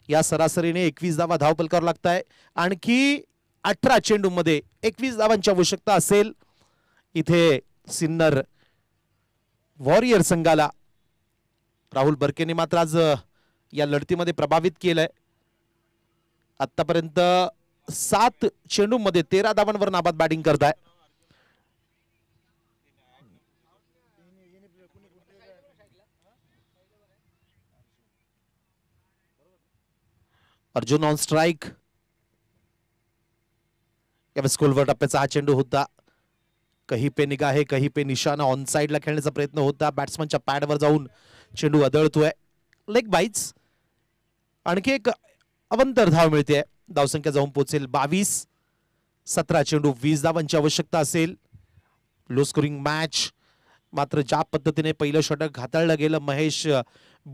या सरासरीने एकवीस धावा धाव पलकावर लागत आहे आणखी अठरा चेंडूमध्ये एकवीस धावांची आवश्यकता असेल इथे सिन्नर वॉरियर संघाला राहुल बरकेने मात्र आज या लढतीमध्ये प्रभावित केलंय आतापर्यंत सात चेंडूमध्ये तेरा धावांवर नाबाद बॅटिंग करत आहे अर्जुन ऑन स्ट्राईक यावेळेस टप्प्याचा हा चेंडू होता कही पे निगा आहे कही पे निशाणा ऑन साईडला खेळण्याचा प्रयत्न होता बॅट्समनच्या पॅडवर जाऊन चेंडू आदळतोय लेग बाईच आणखी एक अवंतर धाव मिळते धावसंख्या जाऊन पोहोचेल बावीस सतरा चेंडू वीस धावांची आवश्यकता असेल लो स्कोरिंग मॅच मात्र ज्या पद्धतीने पहिलं षटक हाताळलं गेलं महेश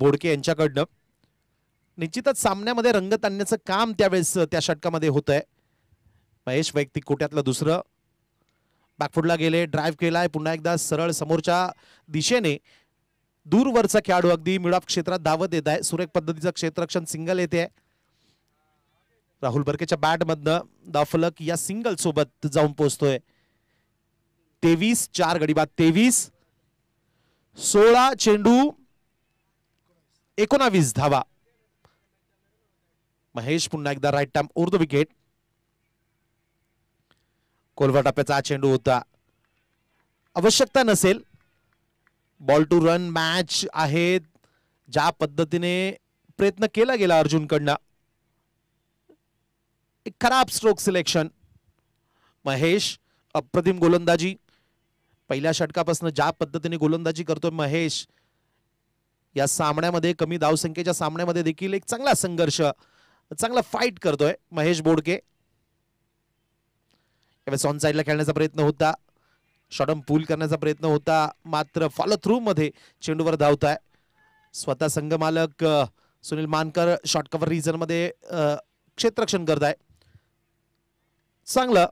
बोडके यांच्याकडनं निश्चितच सामन्यामध्ये रंगत आणण्याचं काम त्यावेळेस त्या षटकामध्ये होतंय महेश वैयक्तिक कोट्यातलं दुसरं बॅकफुटला गेले ड्राईव्ह केलाय पुन्हा एकदा सरळ समोरच्या दिशेने दूरवरचा खेळाडू अगदी मिळाप क्षेत्रात धावत येत आहे सुरेख पद्धतीचं क्षेत्ररक्षण सिंगल येते राहुल बर्केच्या बॅटमधनं दाफलक या सिंगल सोबत जाऊन पोहोचतोय तेवीस चार गडी तेवीस सोळा चेंडू एकोणावीस धावा महेश पुन्हा एकदा right arm over the wicket कोलवा टप्प्याचा चेंडू होता आवश्यकता नसेल बॉल टू रन मॅच आहे ज्या पद्धतीने प्रयत्न केला गेला अर्जुनकडनं एक खराब स्ट्रोक सिलेक्शन महेश अप्रतिम गोलंदाजी पहिल्या षटकापासून ज्या पद्धतीने गोलंदाजी करतोय महेश या सामन्यामध्ये कमी धावसंख्येच्या सामन्यामध्ये देखील एक चांगला संघर्ष चांगला फाईट करतोय महेश बोडके यावेळेस ऑन साईडला खेळण्याचा प्रयत्न होता शॉटम पूल करण्याचा प्रयत्न होता मात्र फॉलो थ्रू मध्ये चेंडूवर धावताय स्वतः संघ मालक सुनील मानकर शॉर्ट कव्हर मध्ये क्षेत्ररक्षण करत आहे चांगलं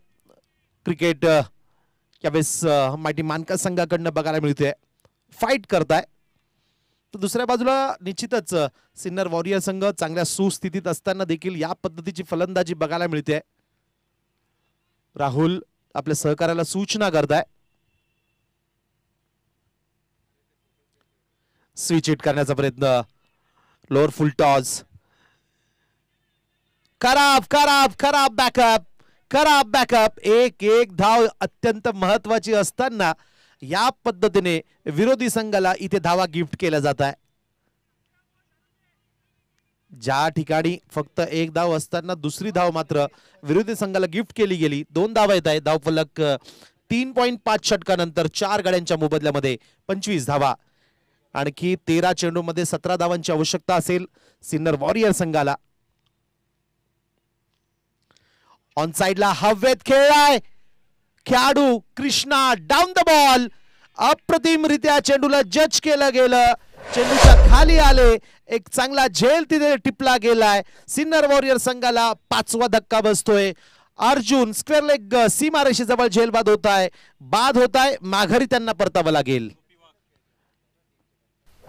क्रिकेट यावेळेस माहिती मानकर संघाकडनं बघायला मिळते फाईट करताय दुसऱ्या बाजूला निश्चितच सिन्नर वॉरियर संघ चांगल्या सुस्थितीत असताना देखील या पद्धतीची फलंदाजी बघायला मिळते राहुल आपल्या सहकार्याला सूचना करताय स्विच हिट करण्याचा प्रयत्न लोअर फुल टॉस खराब खराब खराब बॅकअप खराब बॅकअप एक एक धाव अत्यंत महत्वाची असताना या पद्धतीने विरोधी संघाला इथे धावा गिफ्ट केला जात आहे ज्या ठिकाणी फक्त एक धाव असताना दुसरी धाव मात्र विरोधी संघाला गिफ्ट केली गेली दोन धाव येत आहे धाव फलक तीन पॉईंट पाच षटकानंतर चार गाड्यांच्या मोबदल्यामध्ये पंचवीस धावा आणखी तेरा चेंडूमध्ये सतरा धावांची आवश्यकता असेल सिन्नर वॉरियर संघाला ऑन साईडला हवेत खेळलाय खेळाडू कृष्णा डाऊन द बॉल अप्रतिमरित्या चेंडूला जज केलं गेलं चेंडूच्या खाली आले एक चांगला झेल तिथे टिपला गेलाय सिन्नर वॉरियर संघाला पाचवा धक्का बसतोय अर्जुन स्क्वेअर लेग सीमारेशी जवळ झेलबाद बाद होत आहे बाद होत आहे माघारी त्यांना परतावं लागेल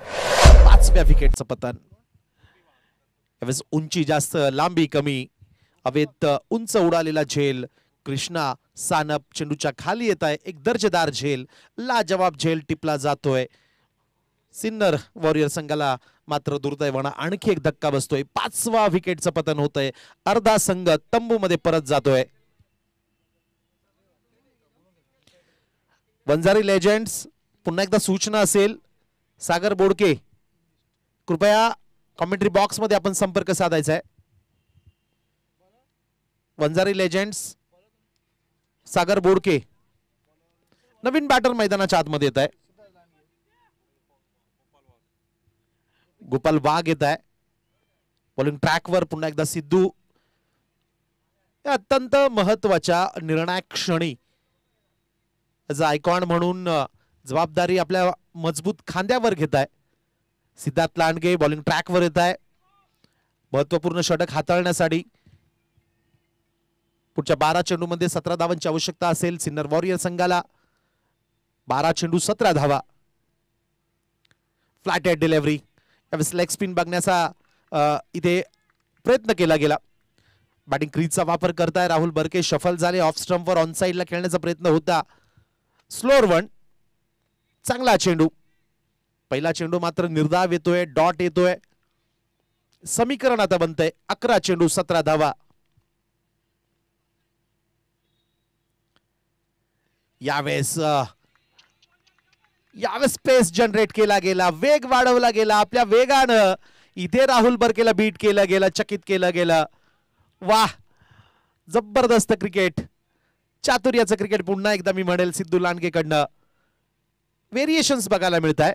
पाचव्या विकेटचं पतन उंची जास्त लांबी कमी हवेत उंच उडालेला झेल कृष्णा सानप चेंडूच्या खाली येत आहे एक दर्जेदार झेल लाजवाब झेल टिपला जातोय सिन्नर वॉरियर संघाला मात्र दुर्दैवाना आणखी एक धक्का बसतोय पाचवा विकेटचं पतन होत आहे अर्धा संघ तंबू मध्ये परत जातोय वंजारी लेजेंड्स पुन्हा एकदा सूचना असेल सागर बोडके कृपया कॉमेंट्री बॉक्समध्ये आपण संपर्क साधायचा आहे वंजारी लेजेंड्स सागर बोडके नवीन बॅटर मैदानाच्या आतमध्ये येत आहे गोपाल वाघ येत आहे बॉलिंग ट्रॅकवर पुन्हा एकदा सिद्धू या अत्यंत महत्वाच्या निर्णायक क्षणी आयकॉन म्हणून जबाबदारी आपल्या मजबूत खांद्यावर घेत आहे सिद्धार्थ लांडगे बॉलिंग ट्रॅकवर येत आहे महत्वपूर्ण षटक हाताळण्यासाठी पुढच्या बारा चेंडूमध्ये सतरा धावांची आवश्यकता असेल सिन्नर वॉरियर संघाला बारा चेंडू सतरा धावा फ्लॅट ॲट डिलेव्हरी त्यावेळेस लेग स्पिन बघण्याचा इथे प्रयत्न केला गेला बॅटिंग क्रीजचा वापर करताय राहुल बरके शफल झाले ऑफ स्टम्पवर ऑन साईडला खेळण्याचा प्रयत्न होता स्लोअर वन चांगला चेंडू पहिला चेंडू मात्र निर्धाव येतोय डॉट येतोय समीकरण आता बनतंय अकरा चेंडू सतरा धावा यावेळेस यावेळेस स्पेस जनरेट केला गेला वेग वाढवला गेला आपल्या वेगानं इथे राहुल बरकेला बीट केलं गेलं चकित केलं गेलं वा जबरदस्त क्रिकेट चातुर्याचं क्रिकेट पुन्हा एकदा मी म्हणेल सिद्धू लांडगेकडनं व्हेरिएशन्स बघायला मिळत आहे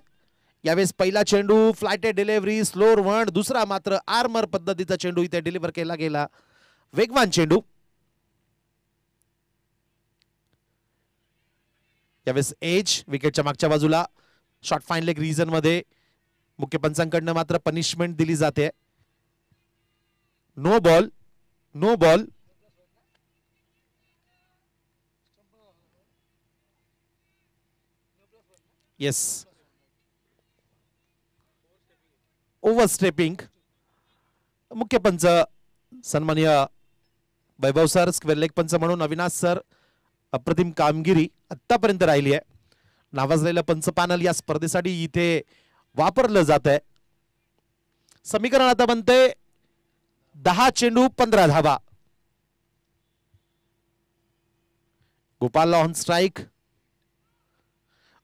यावेळेस पहिला चेंडू फ्लॅटेड डिलेव्हरी स्लोर वन दुसरा मात्र आर्मर पद्धतीचा चेंडू इथे डिलिव्हर केला गेला वेगवान चेंडू यावेळेस एज विकेटच्या मागच्या बाजूला शॉर्ट फाईन लेग मध्ये मुख्य पंचांकडनं मात्र पनिशमेंट दिली जाते no ball no ball yes over stepping मुख्य पंच सन्मान्य वैभव सर स्क्वेअर लेग पंच म्हणून अविनाश सर अप्रतिम कामगिरी आतापर्यंत राहिली आहे नावाजलेलं पॅनल या स्पर्धेसाठी इथे वापरलं जात आहे समीकरण आता बनते दहा चेंडू पंधरा धावा गोपाल ऑन स्ट्राईक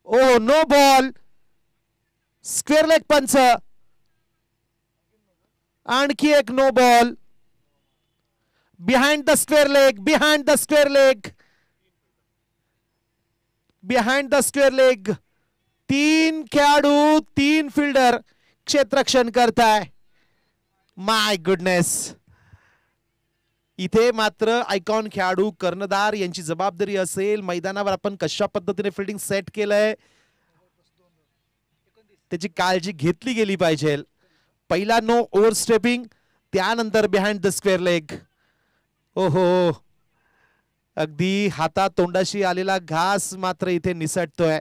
ओ नो बॉल स्क्वेअर लेग पंच आणखी एक no ball behind the square leg behind the square leg behind the square leg तीन खेळाडू तीन फिल्डर क्षेत्रक्षण करताय माय गुडनेस इथे मात्र आयकॉन खेळाडू कर्णधार यांची जबाबदारी असेल मैदानावर आपण कशा पद्धतीने फिल्डिंग सेट केलंय त्याची काळजी घेतली गेली पाहिजे पहिला नो ओव्हर स्टेपिंग त्यानंतर बिहाइंड द स्क्वेअर लेग ओहो अगदी हातात तोंडाशी आलेला घास मात्र इथे निसटतोय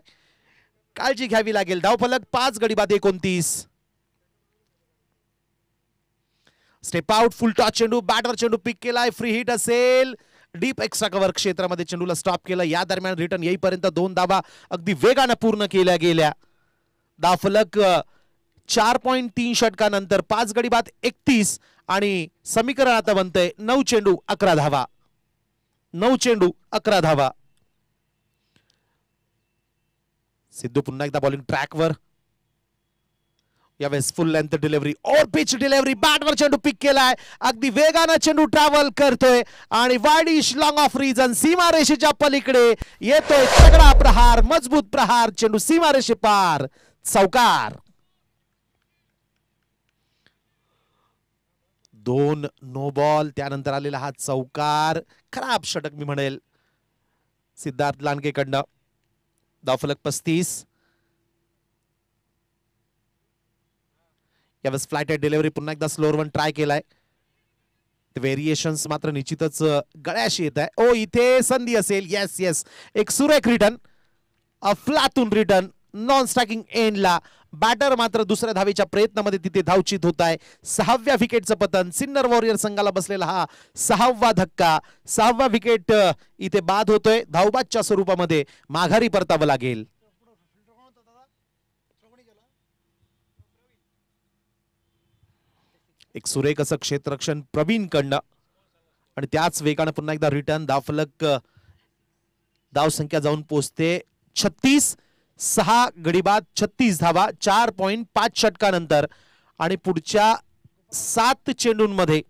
काळजी घ्यावी लागेल फलक पाच गडी बाद एकोणतीस स्टेप आउट फुल टॉच चेंडू बॅटवर चेंडू पिक केलाय फ्री हिट असेल डीप एक्स्ट्रा कव्हर क्षेत्रामध्ये चेंडूला स्टॉप केला या दरम्यान रिटर्न येईपर्यंत दोन धावा अगदी वेगानं पूर्ण केल्या गेल्या फलक चार पॉईंट तीन षटकानंतर पाच गडी बाद एकतीस आणि समीकरण आता बनतंय नऊ चेंडू अकरा धावा नऊ चेंडू अकरा धावा सिद्धू पुन्हा एकदा बॉलिंग ट्रॅकवर यावेळेस full length delivery or pitch delivery बॅटवर चेंडू पिक केलाय अगदी वेगानं चेंडू ट्रॅव्हल करतोय आणि वाडिश लॉंग ऑफ रिजन सीमारेषेच्या पलीकडे येतोय तगडा प्रहार मजबूत प्रहार चेंडू सीमारेषे पार चौकार दोन नो बॉल त्यानंतर आलेला हा चौकार खराब षटक मी म्हणेल सिद्धार्थ लांडकेकडनं दाफलक पस्तीस यावेळेस फ्लॅट डिलिव्हरी पुन्हा एकदा स्लोअर वन ट्राय केलाय व्हेरिएशन्स मात्र निश्चितच गळ्याशी येत आहे ओ इथे संधी असेल येस येस एक सुरेख रिटर्न अफलातून रिटर्न नॉन स्टॅकिंग ला बॅटर मात्र दुसऱ्या धावीच्या प्रयत्नामध्ये तिथे धावचित होत आहे सहाव्या विकेटचं पतन सिन्नर वॉरियर संघाला बसलेला हा सहावा धक्का सहावा विकेट इथे बाद होतोय धावबादच्या स्वरूपामध्ये माघारी परतावं लागेल एक सुरेख असं क्षेत्ररक्षण प्रवीण कंड आणि त्याच वेगानं पुन्हा एकदा रिटर्न धाव संख्या जाऊन पोचते छत्तीस सहा गडीबाद छत्तीस धावा चार पॉईंट पाच षटकानंतर आणि पुढच्या सात चेंडूंमध्ये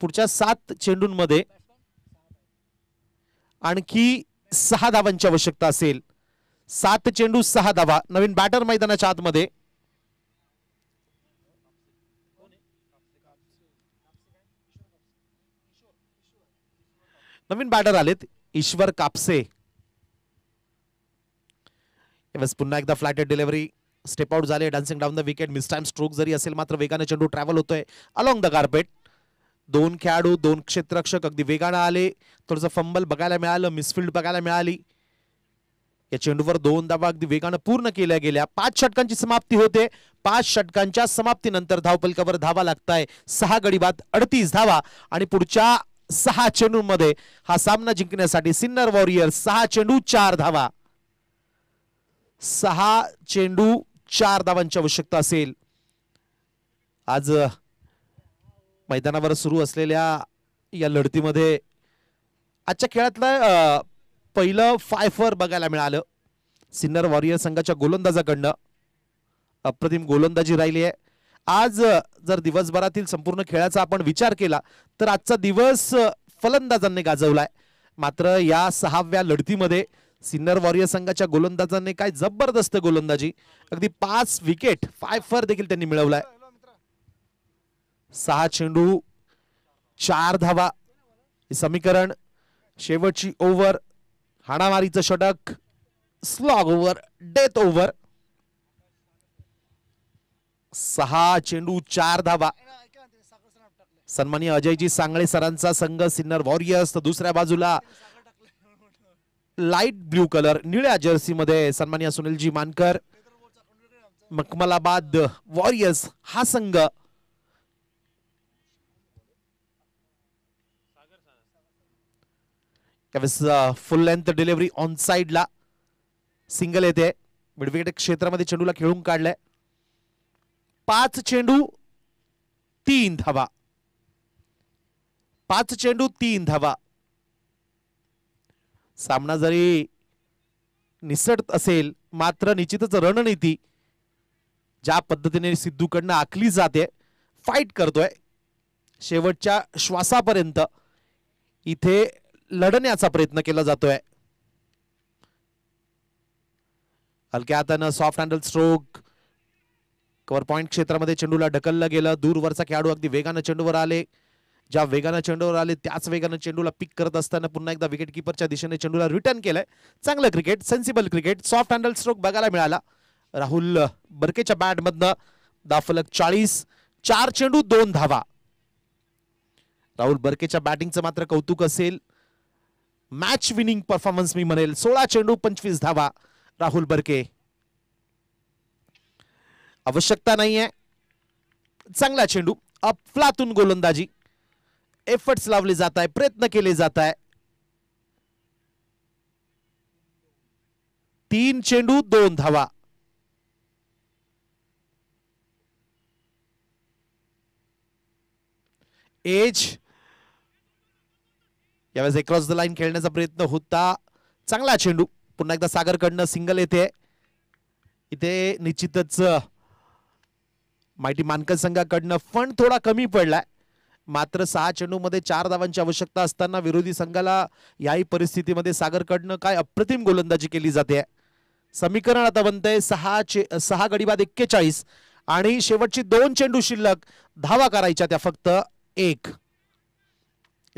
पुढच्या सात चेंडूंमध्ये आणखी सहा धावांची आवश्यकता असेल सात चेंडू सहा धावा नवीन बॅटर मैदानाच्या आतमध्ये नवीन बॅटर आलेत ईश्वर कापसे यावेळेस पुन्हा एकदा फ्लॅटेड डिलिव्हरी स्टेप आउट झाले dancing down the wicket mistime stroke जरी असेल मात्र वेगाने चेंडू ट्रॅव्हल होतोय अलॉंग द कार्पेट दोन खेळाडू दोन क्षेत्ररक्षक अगदी वेगानं आले थोडंसं फंबल बघायला मिळालं मिसफिल्ड बघायला मिळाली या चेंडूवर दोन धावा अगदी वेगानं पूर्ण केल्या गेल्या पाच षटकांची समाप्ती होते पाच षटकांच्या समाप्तीनंतर धावपलकावर धावा लागताय सहा गडीबात अडतीस धावा आणि पुढच्या सहा चेंडूंमध्ये हा सामना जिंकण्यासाठी सिन्नर वॉरियर्स सहा चेंडू चार धावा सहा चेंडू चार धावांची आवश्यकता असेल आज मैदानावर सुरू असलेल्या या लढतीमध्ये आजच्या खेळातलं पहिलं फायफर बघायला मिळालं सिन्नर वॉरियर संघाच्या गोलंदाजाकडनं अप्रतिम गोलंदाजी राहिली आहे आज जर दिवसभरातील संपूर्ण खेळाचा आपण विचार केला तर आजचा दिवस फलंदाजांनी गाजवलाय मात्र या सहाव्या लढतीमध्ये सिन्नर वॉरियर संघाच्या गोलंदाजांनी काय जबरदस्त गोलंदाजी अगदी पाच विकेट फाय फर देखील त्यांनी मिळवलाय सहा चेंडू चार धावा समीकरण शेवटची ओव्हर हाणामारीचं षटक स्लॉग ओव्हर डेथ ओव्हर सहा चेंडू चार धावा सन्मान्य अजयजी सांगळे सरांचा संघ सिन्नर वॉरियर्स तर दुसऱ्या बाजूला लाइट ब्लू कलर निळ्या मध्ये सुनील जी मानकर मकमलाबाद वॉरियर्स हा संघ फुल लेंथ डिलिव्हरी ऑन साइडला सिंगल येते मिडविकेट क्षेत्रामध्ये चेंडूला खेळून काढलाय पाच चेंडू तीन धावा पाच चेंडू तीन धावा सामना जरी निसटत असेल मात्र निश्चितच रणनीती ज्या पद्धतीने सिद्धूकडनं आखली जाते फाईट करतोय शेवटच्या श्वासापर्यंत इथे लढण्याचा प्रयत्न केला जातोय हलक्या हातानं soft handle stroke cover point क्षेत्रामध्ये चेंडूला ढकललं गेलं दूरवरचा खेळाडू अगदी वेगानं चेंडूवर आले ज्या वेगानं चेंडूवर आले त्याच वेगानं चेंडूला पिक करत असताना पुन्हा एकदा विकेट किपरच्या दिशेने चेंडूला रिटर्न केलंय चांगलं cricket sensible cricket soft handle stroke बघायला मिळाला राहुल बरकेच्या बॅटमधनं दाफलक चाळीस चार चेंडू दोन धावा राहुल बरकेच्या बॅटिंगचं मात्र कौतुक असेल मॅच विनिंग परफॉर्मन्स मी म्हणेल सोळा चेंडू पंचवीस धावा राहुल बरके आवश्यकता नाहीये चांगला चेंडू अफलातून गोलंदाजी एफर्ट्स लावले जात आहे प्रयत्न केले जात आहे तीन चेंडू दोन धावा एज यावेळेस एक्रॉस द लाईन खेळण्याचा प्रयत्न होता चांगला चेंडू पुन्हा एकदा सागरकडनं सिंगल येते इथे निश्चितच माहिती मानकर संघाकडनं फंड थोडा कमी पडलाय मात्र सहा चेंडूमध्ये चार धावांची आवश्यकता असताना विरोधी संघाला याही परिस्थितीमध्ये सागरकडनं काय अप्रतिम गोलंदाजी केली जाते समीकरण आता बनतंय सहा चे सहा गडीबाद एक्केचाळीस आणि शेवटची दोन चेंडू शिल्लक धावा करायच्या त्या फक्त एक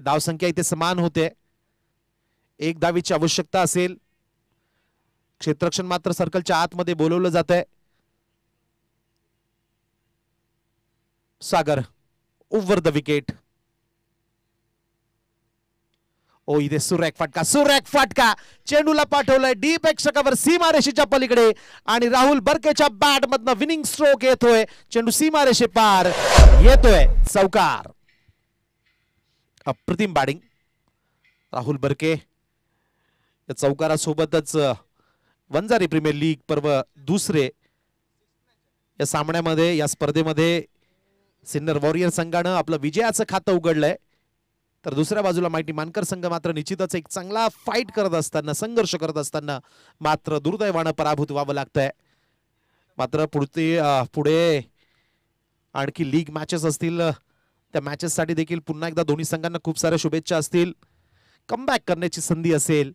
धावसंख्या इथे समान होते एक धावीची आवश्यकता असेल क्षेत्रक्षण मात्र सर्कलच्या आतमध्ये बोलवलं जात आहे सागर over the wicket. O oh, इथे सुरेख फाटका सुरेख फाटका चेंडूला पाठवलाय डी प्रेक्षकावर सीमारेषेच्या पलीकडे आणि राहुल बर्केच्या बॅट मधनं विनिंग स्ट्रोक येतोय चेंडू सीमारेषे पार येतोय चौकार अप्रतिम बॅडिंग राहुल बर्के या चौकारासोबतच वंजारी प्रीमियर लीग पर्व दुसरे या सामन्यामध्ये या स्पर्धेमध्ये सिन्नर वॉरियर संघानं आपलं विजयाचं खातं उघडलंय तर दुसऱ्या बाजूला माहिती मानकर संघ मात्र निश्चितच एक चांगला फाईट करत असताना संघर्ष करत असताना मात्र दुर्दैवानं पराभूत व्हावं लागतंय मात्र पुढती पुढे आणखी लीग मॅचेस असतील त्या मॅचेससाठी देखील पुन्हा एकदा दोन्ही संघांना खूप साऱ्या शुभेच्छा असतील कमबॅक करण्याची संधी असेल